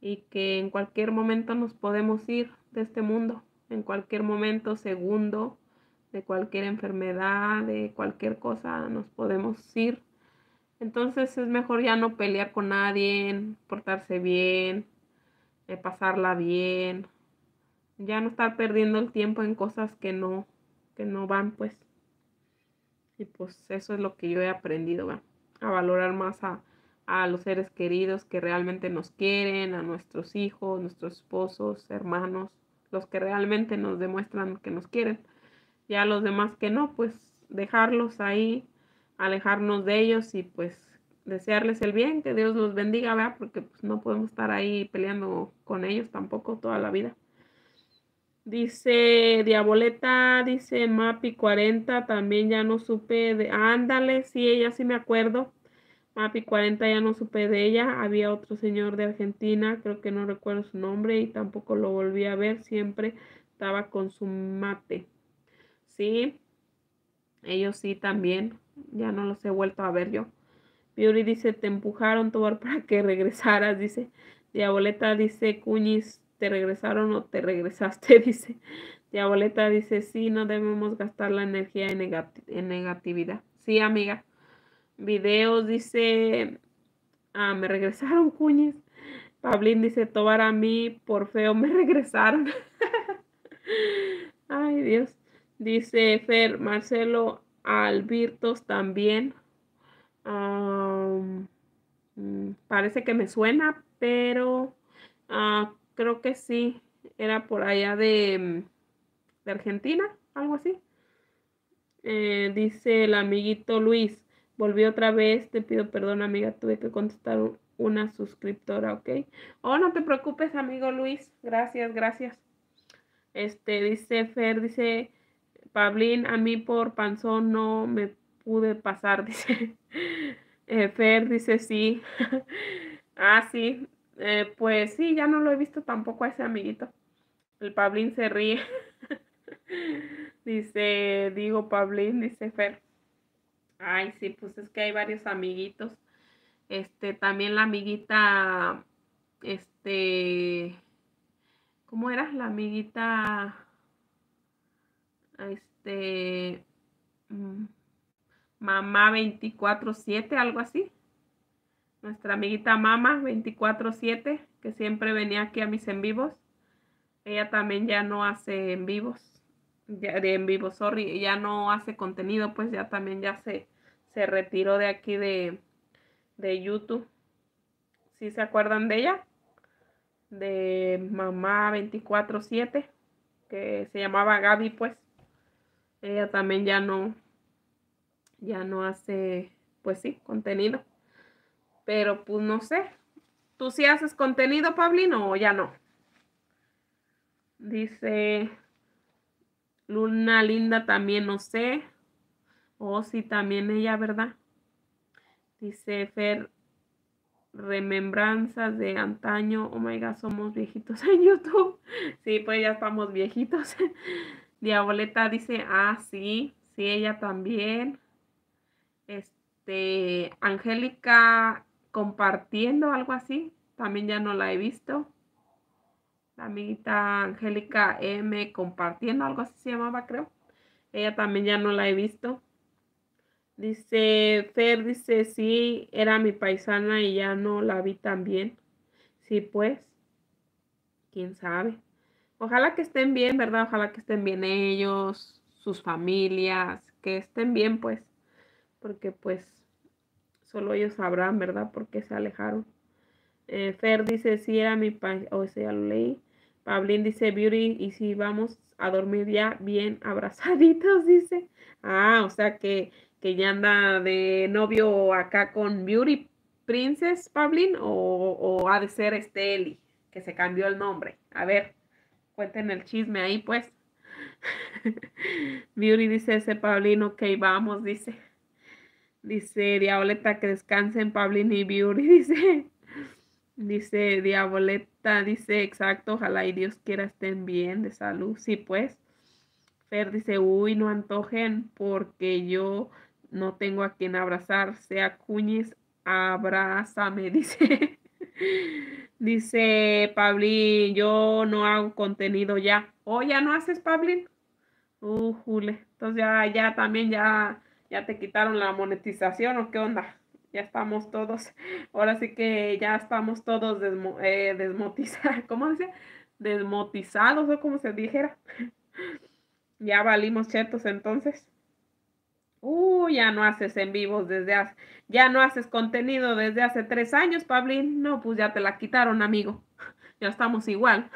y que en cualquier momento nos podemos ir de este mundo, en cualquier momento, segundo, de cualquier enfermedad, de cualquier cosa, nos podemos ir. Entonces es mejor ya no pelear con nadie, portarse bien, eh, pasarla bien, ya no estar perdiendo el tiempo en cosas que no, que no van, pues. Y pues eso es lo que yo he aprendido, a valorar más a, los seres queridos que realmente nos quieren, a nuestros hijos, nuestros esposos, hermanos, los que realmente nos demuestran que nos quieren. Ya a los demás que no, pues dejarlos ahí, alejarnos de ellos y pues desearles el bien, que Dios los bendiga, ¿verdad? Porque pues, no podemos estar ahí peleando con ellos tampoco toda la vida. Dice Diaboleta, dice Mapi 40, también ya no supe de... Ándale, sí, ella sí me acuerdo. Mapi 40 ya no supe de ella. Había otro señor de Argentina, creo que no recuerdo su nombre y tampoco lo volví a ver. Siempre estaba con su mate. Sí, ellos sí también. Ya no los he vuelto a ver yo. Beauty dice, te empujaron, Tobar, para que regresaras. Dice, Diaboleta dice, cuñis, regresaron o te regresaste, dice. diaboleta dice, si no debemos gastar la energía en, negatividad. Sí, amiga. Videos dice, ah, me regresaron, cuñes. Pablín dice, Tobar a mí, por feo, me regresaron. Ay, Dios. Dice Fer, Marcelo, Albertos también. Ah, mm, parece que me suena, pero ah, creo que sí, era por allá de, Argentina, algo así. Eh, dice el amiguito Luis, volví otra vez, te pido perdón amiga, tuve que contestar una suscriptora, ¿ok? Oh, no te preocupes amigo Luis, gracias, gracias. Este, dice Fer, dice Pablín, a mí por panzón no me pude pasar, dice. Eh, Fer dice sí. ah, sí, eh, pues sí, ya no lo he visto tampoco a ese amiguito. El Pablín se ríe. dice, digo Pablín, dice Fer. Ay, sí, pues es que hay varios amiguitos. Este, también la amiguita, este, ¿cómo era? La amiguita, este, mm, mamá 24-7, algo así nuestra amiguita Mama 24-7, que siempre venía aquí a mis en vivos. Ella también ya no hace en vivos, ya, de en vivo, sorry, Ella no hace contenido, pues ya también ya se, se retiró de aquí de, YouTube. ¿Sí se acuerdan de ella? De Mamá 24-7, que se llamaba Gaby, pues. Ella también ya no, ya no hace, pues sí, contenido. Pero pues no sé. ¿Tú sí haces contenido, Pablino, o ya no? Dice Luna Linda también, no sé. O oh, sí, también ella, ¿verdad? Dice Fer, remembranzas de antaño. Oh my God, somos viejitos en YouTube. Sí, pues ya estamos viejitos. Diaboleta dice, ah, sí, sí, ella también. Este, Angélica compartiendo algo así. También ya no la he visto. La amiguita Angélica M compartiendo, algo así se llamaba, creo. Ella también ya no la he visto. Dice, Fer dice, sí, era mi paisana y ya no la vi tan bien. Sí, pues, quién sabe. Ojalá que estén bien, ¿verdad? Ojalá que estén bien ellos, sus familias, que estén bien, pues, porque pues Solo ellos sabrán, ¿verdad? Por qué se alejaron. Eh, Fer dice, si era mi país, o sea, lo leí. Pablín dice, Beauty, y si vamos a dormir ya bien abrazaditos, dice. Ah, o sea que, que ya anda de novio acá con Beauty Princess, Pablín, o, o ha de ser Esteli que se cambió el nombre. A ver, cuenten el chisme ahí, pues. Beauty dice ese Pablín, ok, vamos, dice. Dice Diaboleta que descansen Pablin y Beauty. Dice, dice Diaboleta, dice exacto, ojalá y Dios quiera estén bien de salud. Sí, pues. Fer dice, uy, no antojen porque yo no tengo a quien abrazar. Sea Cuñiz, abrázame, dice. dice Pablín, yo no hago contenido ya. ¿O oh, ya no haces, Pablín? Uh, jule. Entonces ya, ya también ya ya te quitaron la monetización o qué onda. Ya estamos todos, ahora sí que ya estamos todos eh, desmotizados, ¿cómo dice? Desmotizados o como se dijera. ya valimos chetos entonces. Uh, ya no haces en vivos desde hace, ya no haces contenido desde hace tres años, Pablín. No, pues ya te la quitaron, amigo. Ya estamos igual.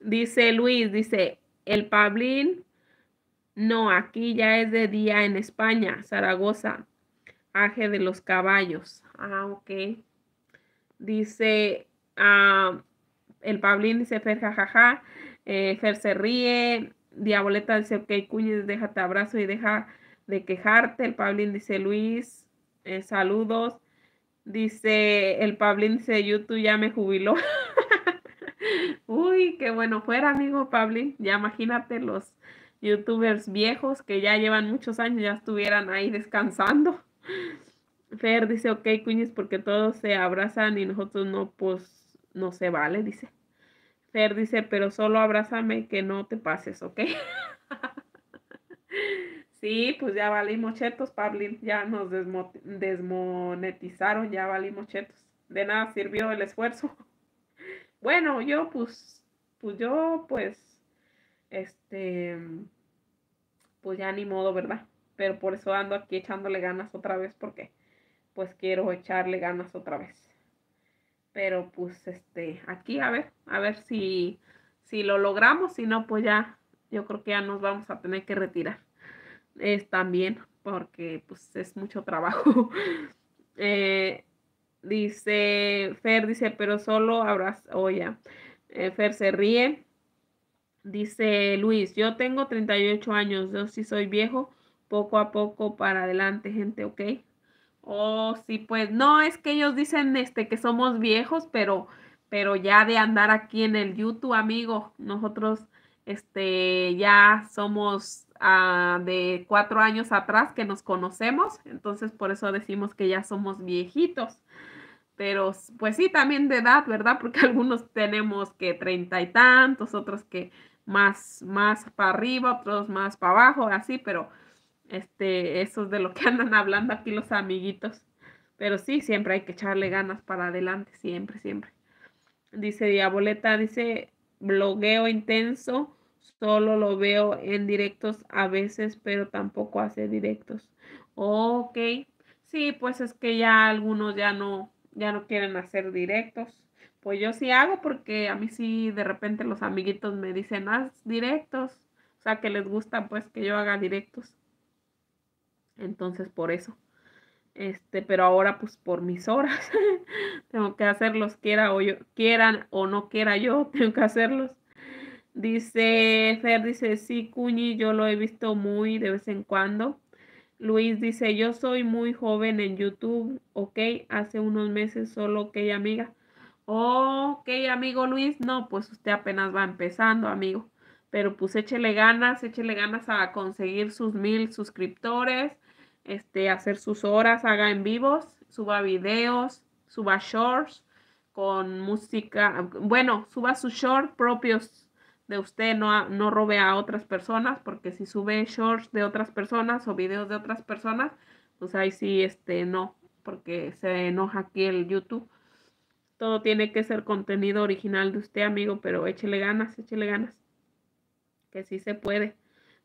dice Luis, dice, el Pablín no, aquí ya es de día en España, Zaragoza. Aje de los caballos. Ah, ok. Dice, ah, el Pablín dice, Fer, jajaja. Eh, Fer se ríe. Diaboleta dice, ok, Cuñes, déjate abrazo y deja de quejarte. El Pablín dice, Luis, eh, saludos. Dice, el Pablín dice, YouTube ya me jubiló. Uy, qué bueno fuera, amigo Pablín. Ya imagínate los youtubers viejos que ya llevan muchos años, ya estuvieran ahí descansando. Fer dice, ok, cuñes, porque todos se abrazan y nosotros no, pues no se vale, dice. Fer dice, pero solo abrázame que no te pases, ¿ok? sí, pues ya valimos chetos, Pablín, ya nos desmonetizaron, ya valimos chetos. De nada sirvió el esfuerzo. bueno, yo pues, pues yo pues este, mm, pues ya ni modo, ¿verdad? Pero por eso ando aquí echándole ganas otra vez porque pues quiero echarle ganas otra vez. Pero pues este, aquí a ver, a ver si, si lo logramos, si no, pues ya, yo creo que ya nos vamos a tener que retirar. Es también, porque pues es mucho trabajo. Eh, dice, Fer dice, pero solo habrás, oye, eh, Fer se ríe, Dice Luis, yo tengo 38 años, yo sí soy viejo, poco a poco para adelante, gente, ¿ok? Oh, sí, pues no, es que ellos dicen este que somos viejos, pero pero ya de andar aquí en el YouTube, amigo, nosotros este ya somos ah, de cuatro años atrás que nos conocemos, entonces por eso decimos que ya somos viejitos pero pues sí, también de edad, ¿verdad? Porque algunos tenemos que treinta y tantos, otros que más, más para arriba, otros más para abajo, así, pero este, eso es de lo que andan hablando aquí los amiguitos. Pero sí, siempre hay que echarle ganas para adelante, siempre, siempre. Dice Diaboleta, dice, blogueo intenso, solo lo veo en directos a veces, pero tampoco hace directos. Ok, sí, pues es que ya algunos ya no, ya no quieren hacer directos pues yo sí hago porque a mí sí de repente los amiguitos me dicen, haz directos, o sea que les gusta pues que yo haga directos. Entonces por eso. Este, pero ahora pues por mis horas tengo que hacerlos quiera o yo quieran o no quiera yo, tengo que hacerlos. Dice Fer dice, "Sí, Cuñi, yo lo he visto muy de vez en cuando." Luis dice, "Yo soy muy joven en YouTube, ok, hace unos meses solo que amiga." Ok, amigo Luis, no, pues usted apenas va empezando, amigo. Pero pues échele ganas, échele ganas a conseguir sus mil suscriptores, este, hacer sus horas, haga en vivos, suba videos, suba shorts con música, bueno, suba sus shorts propios de usted, no, no robe a otras personas, porque si sube shorts de otras personas o videos de otras personas, pues ahí sí, este, no, porque se enoja aquí el YouTube. Todo tiene que ser contenido original de usted, amigo, pero échele ganas, échele ganas. Que sí se puede.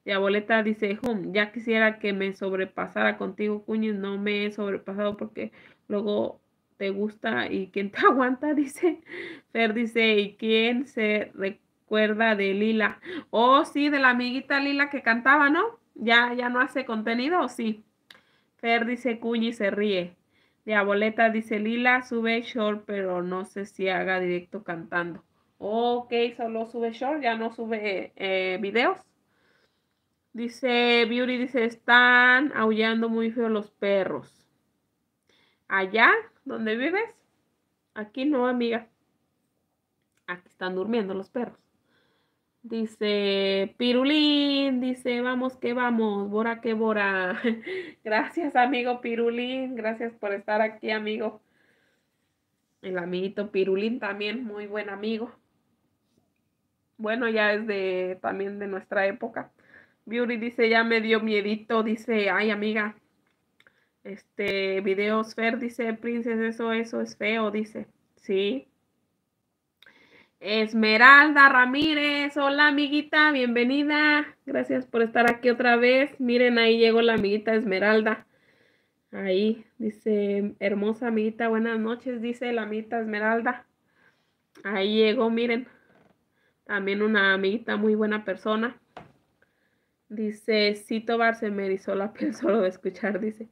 Diaboleta dice, ya quisiera que me sobrepasara contigo, cuñi, no me he sobrepasado porque luego te gusta y quién te aguanta, dice. Fer dice, ¿y quién se recuerda de Lila? Oh, sí, de la amiguita Lila que cantaba, ¿no? Ya, ya no hace contenido, sí. Fer dice, Cuñi se ríe de Aboleta dice Lila, sube short, pero no sé si haga directo cantando. Ok, solo sube short, ya no sube eh, videos. Dice Beauty, dice, están aullando muy feo los perros. Allá, donde vives, aquí no, amiga. Aquí están durmiendo los perros. Dice Pirulín, dice, vamos que vamos, bora que bora. gracias, amigo Pirulín, gracias por estar aquí, amigo. El amiguito Pirulín también, muy buen amigo. Bueno, ya es de también de nuestra época. Beauty dice, ya me dio miedito, dice, ay amiga, este, es Fer dice, Princess, eso, eso es feo, dice, sí, Esmeralda Ramírez, hola amiguita, bienvenida. Gracias por estar aquí otra vez. Miren, ahí llegó la amiguita Esmeralda. Ahí dice, hermosa amiguita, buenas noches, dice la amiguita Esmeralda. Ahí llegó, miren. También una amiguita, muy buena persona. Dice, Cito Bar se me solo de escuchar, dice.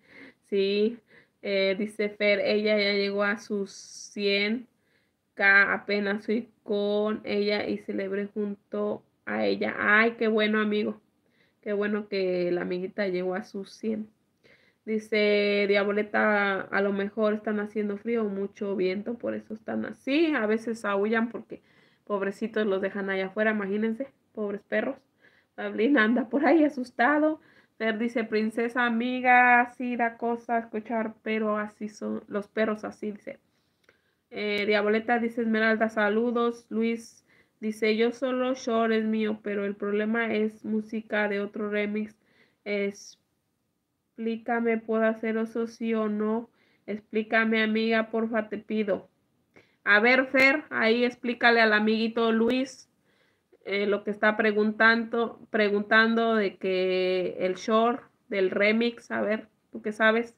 Sí, eh, dice Fer, ella ya llegó a sus 100 acá, apenas fui con ella y celebré junto a ella. Ay, qué bueno, amigo. Qué bueno que la amiguita llegó a sus 100. Dice, Diaboleta, a lo mejor están haciendo frío, mucho viento, por eso están así. A veces aullan porque pobrecitos los dejan allá afuera, imagínense, pobres perros. Pablina anda por ahí asustado. Fer dice, princesa amiga, así da cosa, escuchar, pero así son los perros, así dice. Eh, Diaboleta dice Esmeralda, saludos. Luis dice, yo solo short es mío, pero el problema es música de otro remix. Explícame, ¿puedo hacer eso sí o no? Explícame, amiga, porfa, te pido. A ver, Fer, ahí explícale al amiguito Luis eh, lo que está preguntando, preguntando de que el short del remix, a ver, tú qué sabes,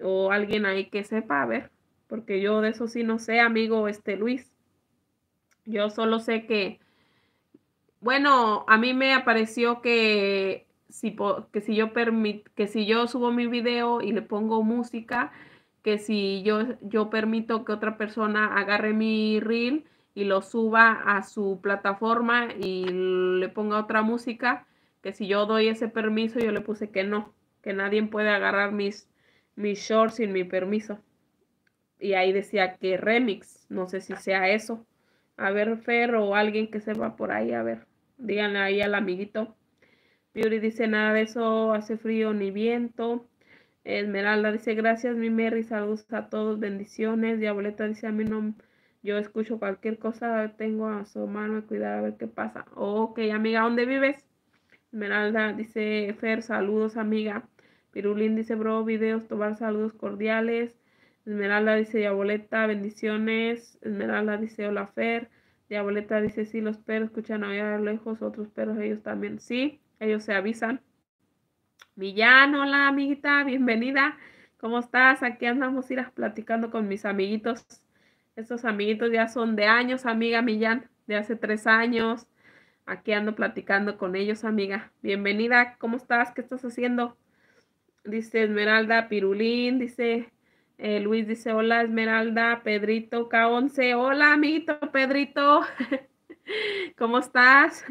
o alguien ahí que sepa, a ver porque yo de eso sí no sé, amigo este Luis. Yo solo sé que, bueno, a mí me apareció que si, si, yo, permit, que si yo subo mi video y le pongo música, que si yo, yo permito que otra persona agarre mi reel y lo suba a su plataforma y le ponga otra música, que si yo doy ese permiso, yo le puse que no, que nadie puede agarrar mis shorts sin mi permiso y ahí decía que remix, no sé si sea eso. A ver, Fer o alguien que se va por ahí, a ver, díganle ahí al amiguito. Yuri dice, nada de eso, hace frío ni viento. Esmeralda dice, gracias, mi Mary saludos a todos, bendiciones. Diaboleta dice, a mí no, yo escucho cualquier cosa, tengo a mano a cuidar, a ver qué pasa. Ok, amiga, ¿dónde vives? Esmeralda dice, Fer, saludos, amiga. Pirulín dice, bro, videos, tomar saludos cordiales. Esmeralda dice Diaboleta, bendiciones. Esmeralda dice hola Fer. Diaboleta dice sí, los perros escuchan a lejos, otros perros ellos también sí, ellos se avisan. Millán, hola amiguita, bienvenida. ¿Cómo estás? Aquí andamos ir platicando con mis amiguitos. Estos amiguitos ya son de años, amiga Millán, de hace tres años. Aquí ando platicando con ellos, amiga. Bienvenida, ¿cómo estás? ¿Qué estás haciendo? Dice Esmeralda Pirulín, dice eh, Luis dice, hola Esmeralda, Pedrito K11, hola amiguito Pedrito, ¿cómo estás?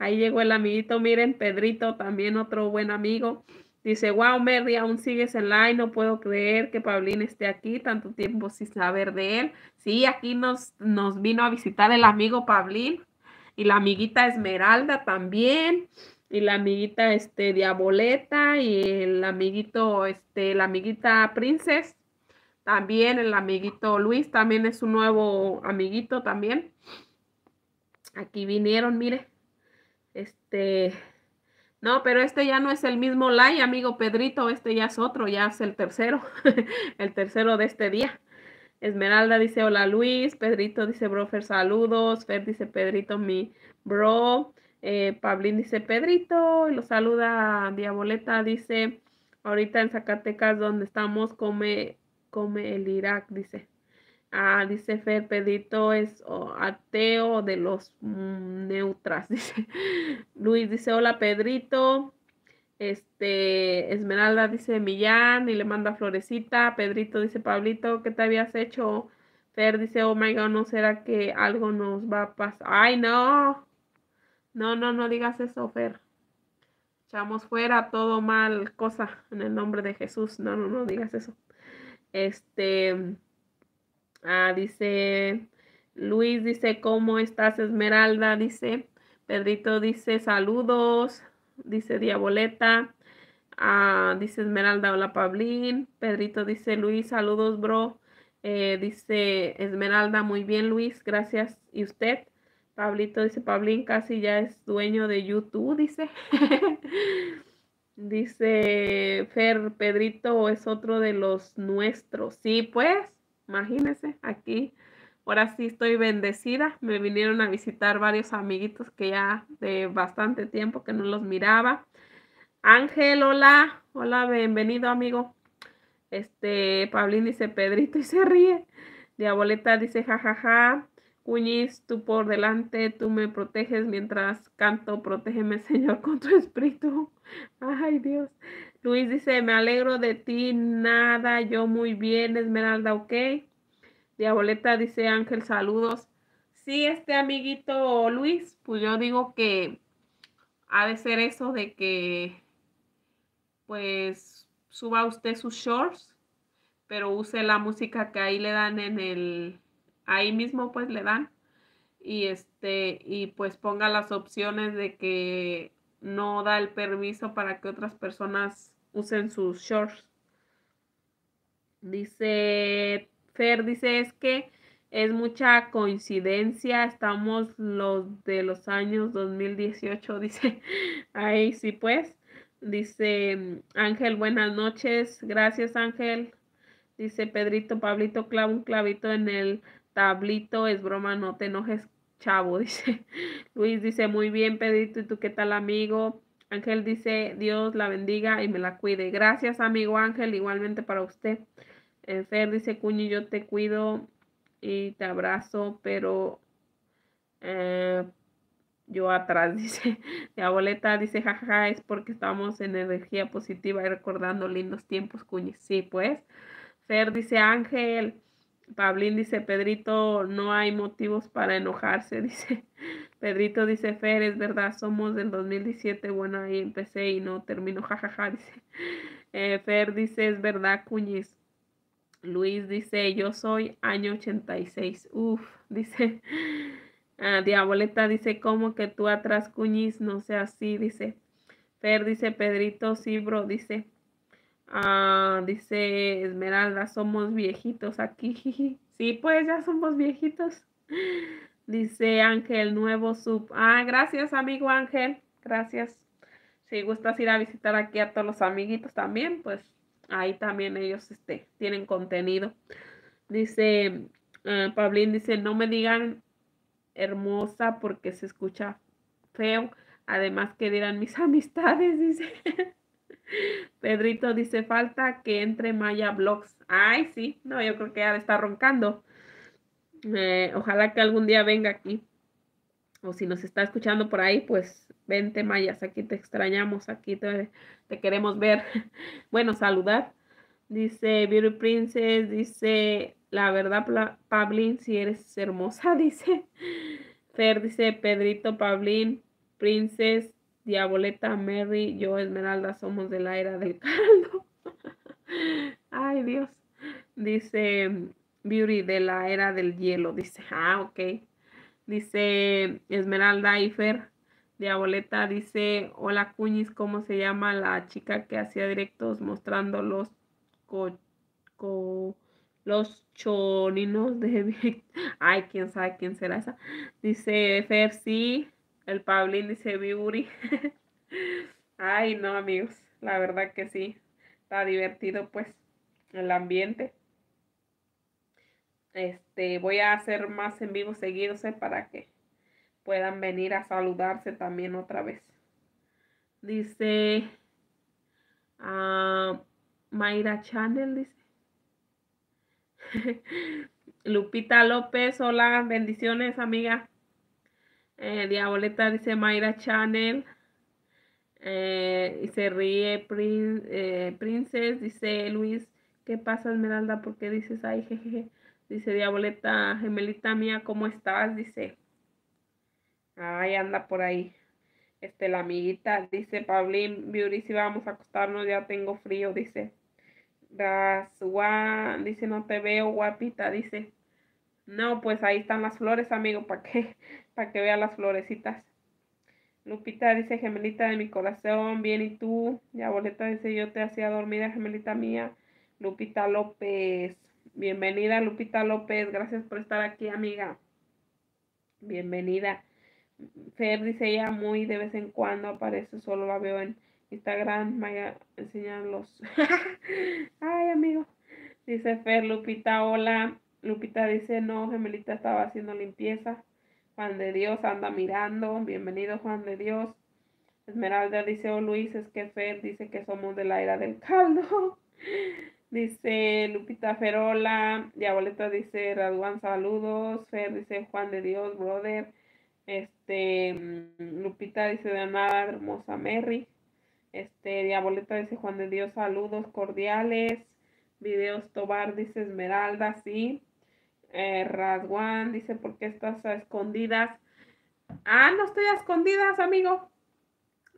Ahí llegó el amiguito, miren, Pedrito, también otro buen amigo. Dice, wow, Merry, aún sigues en live, no puedo creer que Pablín esté aquí, tanto tiempo sin saber de él. Sí, aquí nos, nos vino a visitar el amigo Pablín y la amiguita Esmeralda también y la amiguita este Diaboleta y el amiguito este la amiguita Princess también el amiguito Luis, también es un nuevo amiguito también. Aquí vinieron, mire. Este, no, pero este ya no es el mismo Lai, amigo Pedrito, este ya es otro, ya es el tercero, el tercero de este día. Esmeralda dice, hola Luis, Pedrito dice, brofer, saludos, Fer dice, Pedrito, mi bro, eh, Pablín dice, Pedrito, y lo saluda Diaboleta, dice, ahorita en Zacatecas donde estamos come come el Irak, dice. Ah, dice Fer, Pedrito es ateo de los mm, neutras, dice. Luis dice, hola Pedrito. Este, Esmeralda dice Millán y le manda florecita. Pedrito dice, Pablito, ¿qué te habías hecho? Fer dice, oh my god, ¿no será que algo nos va a pasar? ¡Ay, no! No, no, no digas eso, Fer. Echamos fuera todo mal cosa en el nombre de Jesús. No, no, no digas eso. Este, ah, dice, Luis dice, ¿cómo estás Esmeralda? Dice, Pedrito dice, saludos, dice Diaboleta, ah, dice Esmeralda, hola Pablín, Pedrito dice, Luis, saludos, bro. Eh, dice Esmeralda, muy bien Luis, gracias. ¿Y usted? Pablito dice, Pablín casi ya es dueño de YouTube, dice. Dice Fer, Pedrito es otro de los nuestros. Sí, pues, imagínense, aquí. Ahora sí estoy bendecida. Me vinieron a visitar varios amiguitos que ya de bastante tiempo que no los miraba. Ángel, hola. Hola, bienvenido, amigo. Este, Pablín dice Pedrito y se ríe. Diaboleta dice jajaja. Cuñiz, tú por delante, tú me proteges mientras canto, protégeme Señor con tu espíritu. Ay Dios. Luis dice, me alegro de ti, nada, yo muy bien, Esmeralda, ok. Diaboleta dice, Ángel, saludos. Sí, este amiguito Luis, pues yo digo que ha de ser eso de que, pues, suba usted sus shorts, pero use la música que ahí le dan en el ahí mismo pues le dan y este y pues ponga las opciones de que no da el permiso para que otras personas usen sus shorts. Dice Fer, dice es que es mucha coincidencia, estamos los de los años 2018, dice, ahí sí pues, dice Ángel, buenas noches, gracias Ángel, dice Pedrito, Pablito clava un clavito en el Tablito, es broma, no te enojes, chavo, dice. Luis dice, muy bien, Pedrito, ¿y tú qué tal, amigo? Ángel dice, Dios la bendiga y me la cuide. Gracias, amigo Ángel, igualmente para usted. Eh, Fer dice, Cuñi, yo te cuido y te abrazo, pero eh, yo atrás, dice. Mi abuelita dice, jaja es porque estamos en energía positiva y recordando lindos tiempos, Cuñi. Sí, pues. Fer dice, Ángel, Pablín dice, Pedrito, no hay motivos para enojarse, dice. Pedrito dice, Fer, es verdad, somos del 2017, bueno, ahí empecé y no termino, jajaja, dice. Eh, Fer dice, es verdad, Cuñiz. Luis dice, yo soy año 86, uf, dice. Ah, Diaboleta dice, ¿cómo que tú atrás, Cuñiz? No sea así, dice. Fer dice, Pedrito, sí, bro, dice. Ah, dice Esmeralda, somos viejitos aquí. Sí, pues ya somos viejitos. Dice Ángel, nuevo sub. Ah, gracias, amigo Ángel. Gracias. Si gustas ir a visitar aquí a todos los amiguitos también, pues ahí también ellos este, tienen contenido. Dice ah, Pablín, dice, no me digan hermosa porque se escucha feo. Además que dirán mis amistades, dice. Pedrito dice, falta que entre Maya Blogs. Ay, sí, no, yo creo que ya está roncando. Eh, ojalá que algún día venga aquí. O si nos está escuchando por ahí, pues vente Mayas, aquí te extrañamos, aquí te, te queremos ver. bueno, saludar. Dice Beauty Princess, dice, la verdad, Pablín, si eres hermosa, dice. Fer dice, Pedrito, Pablín, Princess, Diaboleta, Mary, yo, Esmeralda, somos de la era del caldo. Ay, Dios. Dice Beauty, de la era del hielo. Dice, ah, ok. Dice Esmeralda Ifer, Diaboleta, dice, hola Cuñis, ¿cómo se llama la chica que hacía directos mostrando los los choninos de... Ay, quién sabe quién será esa. Dice Fer, sí, el Paulín dice viuri. Ay, no, amigos. La verdad que sí. Está divertido, pues, el ambiente. Este, voy a hacer más en vivo seguidos para que puedan venir a saludarse también otra vez. Dice ah, Mayra Channel, dice. Lupita López, hola, bendiciones, amiga. Eh, Diaboleta dice Mayra Channel. Eh, y se ríe Prin, eh, Princess. Dice Luis, ¿qué pasa Esmeralda? ¿Por qué dices ay jeje? Dice Diaboleta, gemelita mía, ¿cómo estás? Dice. Ay, anda por ahí. Este, la amiguita, dice Pablín, Beauty, si vamos a acostarnos, ya tengo frío, dice. dice, no te veo, guapita, dice. No, pues ahí están las flores, amigo, ¿para qué? para que vea las florecitas. Lupita dice, gemelita de mi corazón, bien y tú. Y abuelita dice, yo te hacía dormida, gemelita mía. Lupita López, bienvenida Lupita López, gracias por estar aquí, amiga. Bienvenida. Fer dice, ella muy de vez en cuando aparece, solo la veo en Instagram, enseñar enseñarlos. Ay, amigo. Dice Fer, Lupita, hola. Lupita dice, no, gemelita estaba haciendo limpieza. Juan de Dios anda mirando. Bienvenido, Juan de Dios. Esmeralda dice, oh Luis, es que Fer dice que somos de la era del caldo. dice Lupita Ferola, Diaboleta dice, Raduan, saludos. Fer dice, Juan de Dios, brother. Este, mm, Lupita dice, de nada, hermosa Merry. Este, Diaboleta dice, Juan de Dios, saludos cordiales. Videos Tobar dice, Esmeralda, sí. Eh, dice, ¿por qué estás a escondidas? Ah, no estoy a escondidas, amigo.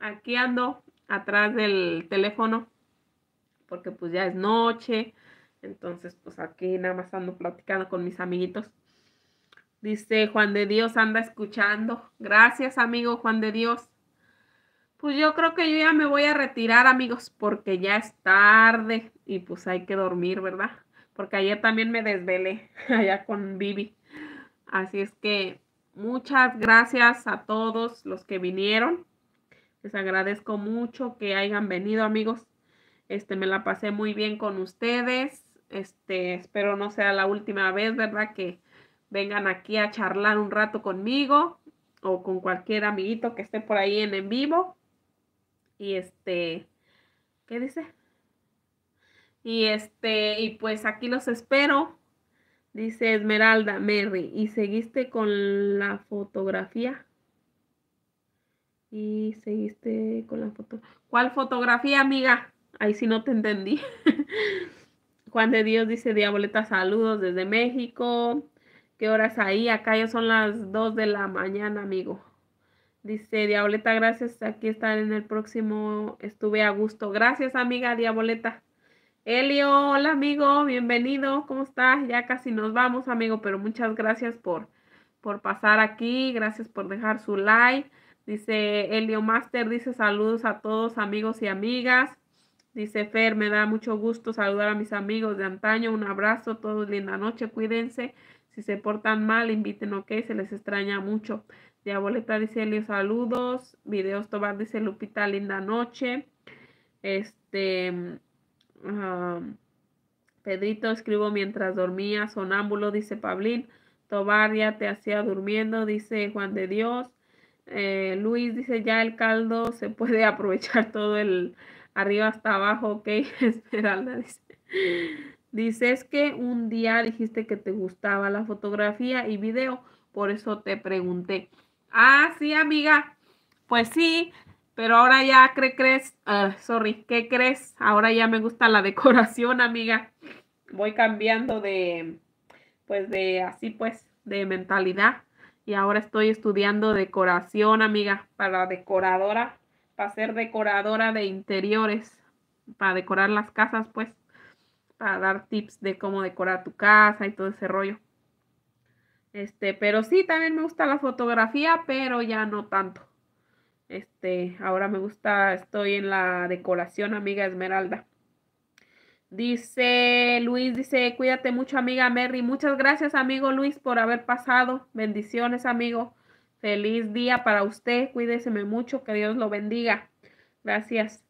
Aquí ando atrás del teléfono, porque pues ya es noche. Entonces, pues aquí nada más ando platicando con mis amiguitos. Dice Juan de Dios, anda escuchando. Gracias, amigo Juan de Dios. Pues yo creo que yo ya me voy a retirar, amigos, porque ya es tarde y pues hay que dormir, ¿verdad? porque ayer también me desvelé allá con Vivi. Así es que muchas gracias a todos los que vinieron. Les agradezco mucho que hayan venido, amigos. Este, me la pasé muy bien con ustedes. Este, espero no sea la última vez, ¿verdad? Que vengan aquí a charlar un rato conmigo o con cualquier amiguito que esté por ahí en en vivo. Y este, ¿qué dice? Y este, y pues aquí los espero, dice Esmeralda, Merry, y seguiste con la fotografía. Y seguiste con la foto. ¿Cuál fotografía, amiga? Ahí sí no te entendí. Juan de Dios dice, Diaboleta, saludos desde México. ¿Qué horas ahí? Acá ya son las 2 de la mañana, amigo. Dice Diaboleta, gracias. Aquí están en el próximo. Estuve a gusto. Gracias, amiga Diaboleta. Elio, hola amigo, bienvenido, ¿cómo estás? Ya casi nos vamos, amigo, pero muchas gracias por, por pasar aquí, gracias por dejar su like. Dice Elio Master, dice saludos a todos amigos y amigas. Dice Fer, me da mucho gusto saludar a mis amigos de antaño. Un abrazo, todos linda noche, cuídense. Si se portan mal, inviten, ok, se les extraña mucho. Diaboleta dice Elio, saludos. Videos Tobar dice Lupita, linda noche. Este, Pedrito escribo mientras dormía, sonámbulo, dice Pablín. Tobar ya te hacía durmiendo, dice Juan de Dios. Eh, Luis dice ya el caldo se puede aprovechar todo el arriba hasta abajo, ok. Esmeralda dice. Dice es que un día dijiste que te gustaba la fotografía y video, por eso te pregunté. Ah, sí, amiga. Pues sí, pero ahora ya cre crees, ah, sorry, ¿qué crees? Ahora ya me gusta la decoración, amiga. Voy cambiando de, pues de así pues, de mentalidad. Y ahora estoy estudiando decoración, amiga, para decoradora, para ser decoradora de interiores, para decorar las casas, pues, para dar tips de cómo decorar tu casa y todo ese rollo. Este, pero sí, también me gusta la fotografía, pero ya no tanto. Este, ahora me gusta, estoy en la decoración, amiga Esmeralda. Dice Luis, dice, cuídate mucho, amiga Merry. Muchas gracias, amigo Luis, por haber pasado. Bendiciones, amigo. Feliz día para usted. Cuídeseme mucho. Que Dios lo bendiga. Gracias.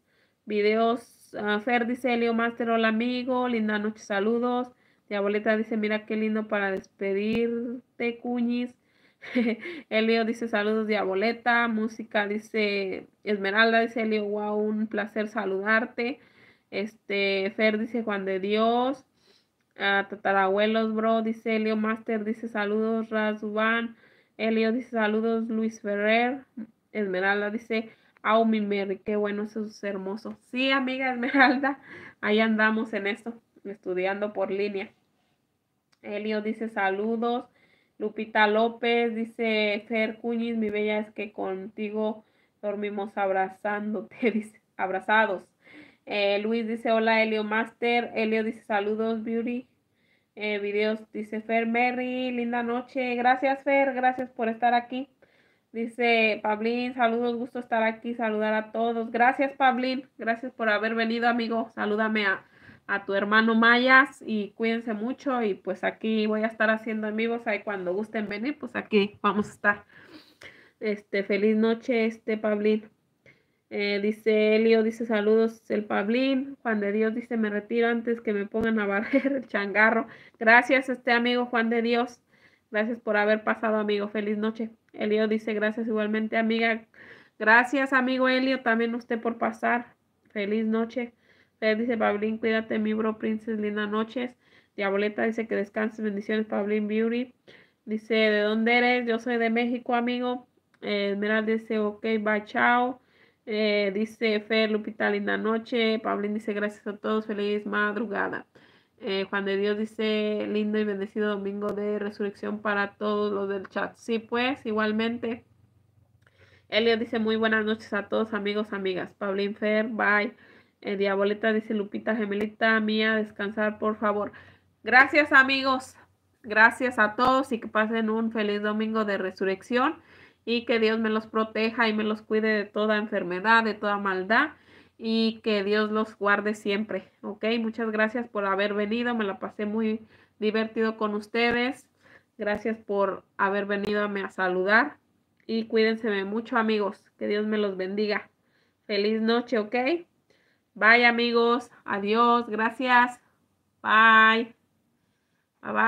Videos. Ah, Fer dice, Master, hola, amigo. Linda noche, saludos. Diaboleta dice, mira qué lindo para despedirte, cuñis. Elio dice saludos Diaboleta música dice Esmeralda, dice Elio, wow, un placer saludarte. Este, Fer dice Juan de Dios, ah, tatarabuelos, bro, dice Elio Master, dice saludos, Razuban Elio dice saludos, Luis Ferrer, Esmeralda dice, au mi qué bueno, eso es hermoso. Sí, amiga Esmeralda, ahí andamos en esto, estudiando por línea. Elio dice saludos. Lupita López dice, Fer Cuñiz, mi bella, es que contigo dormimos abrazándote, dice, abrazados. Eh, Luis dice, hola Elio Master. Elio dice, saludos, Beauty. Eh, videos, dice Fer Merry, linda noche. Gracias, Fer, gracias por estar aquí. Dice Pablín, saludos, gusto estar aquí, saludar a todos. Gracias, Pablín, gracias por haber venido, amigo. Salúdame a, a tu hermano Mayas y cuídense mucho y pues aquí voy a estar haciendo amigos, ahí cuando gusten venir, pues aquí vamos a estar. Este, feliz noche, este Pablín. Eh, dice Elio, dice saludos el Pablín. Juan de Dios dice, me retiro antes que me pongan a barrer el changarro. Gracias, este amigo Juan de Dios. Gracias por haber pasado, amigo. Feliz noche. Elio dice, gracias igualmente, amiga. Gracias, amigo Elio, también usted por pasar. Feliz noche dice, Pablín, cuídate, mi bro, princess, linda noches. Diaboleta dice que descanses, bendiciones, Pablín Beauty. Dice, ¿de dónde eres? Yo soy de México, amigo. Eh, dice, ok, bye, chao. Eh, dice Fer, Lupita, linda noche. Pablín dice, gracias a todos, feliz madrugada. Eh, Juan de Dios dice, lindo y bendecido domingo de resurrección para todos los del chat. Sí, pues, igualmente. Elio dice, muy buenas noches a todos, amigos, amigas. Pablín Fer, bye. Eh, Diaboleta dice Lupita, gemelita mía, descansar por favor. Gracias amigos, gracias a todos y que pasen un feliz domingo de resurrección y que Dios me los proteja y me los cuide de toda enfermedad, de toda maldad y que Dios los guarde siempre. Ok, muchas gracias por haber venido, me la pasé muy divertido con ustedes. Gracias por haber venido a saludar y cuídense mucho amigos, que Dios me los bendiga. Feliz noche, ¿ok? Bye amigos. Adiós. Gracias. Bye. Bye bye.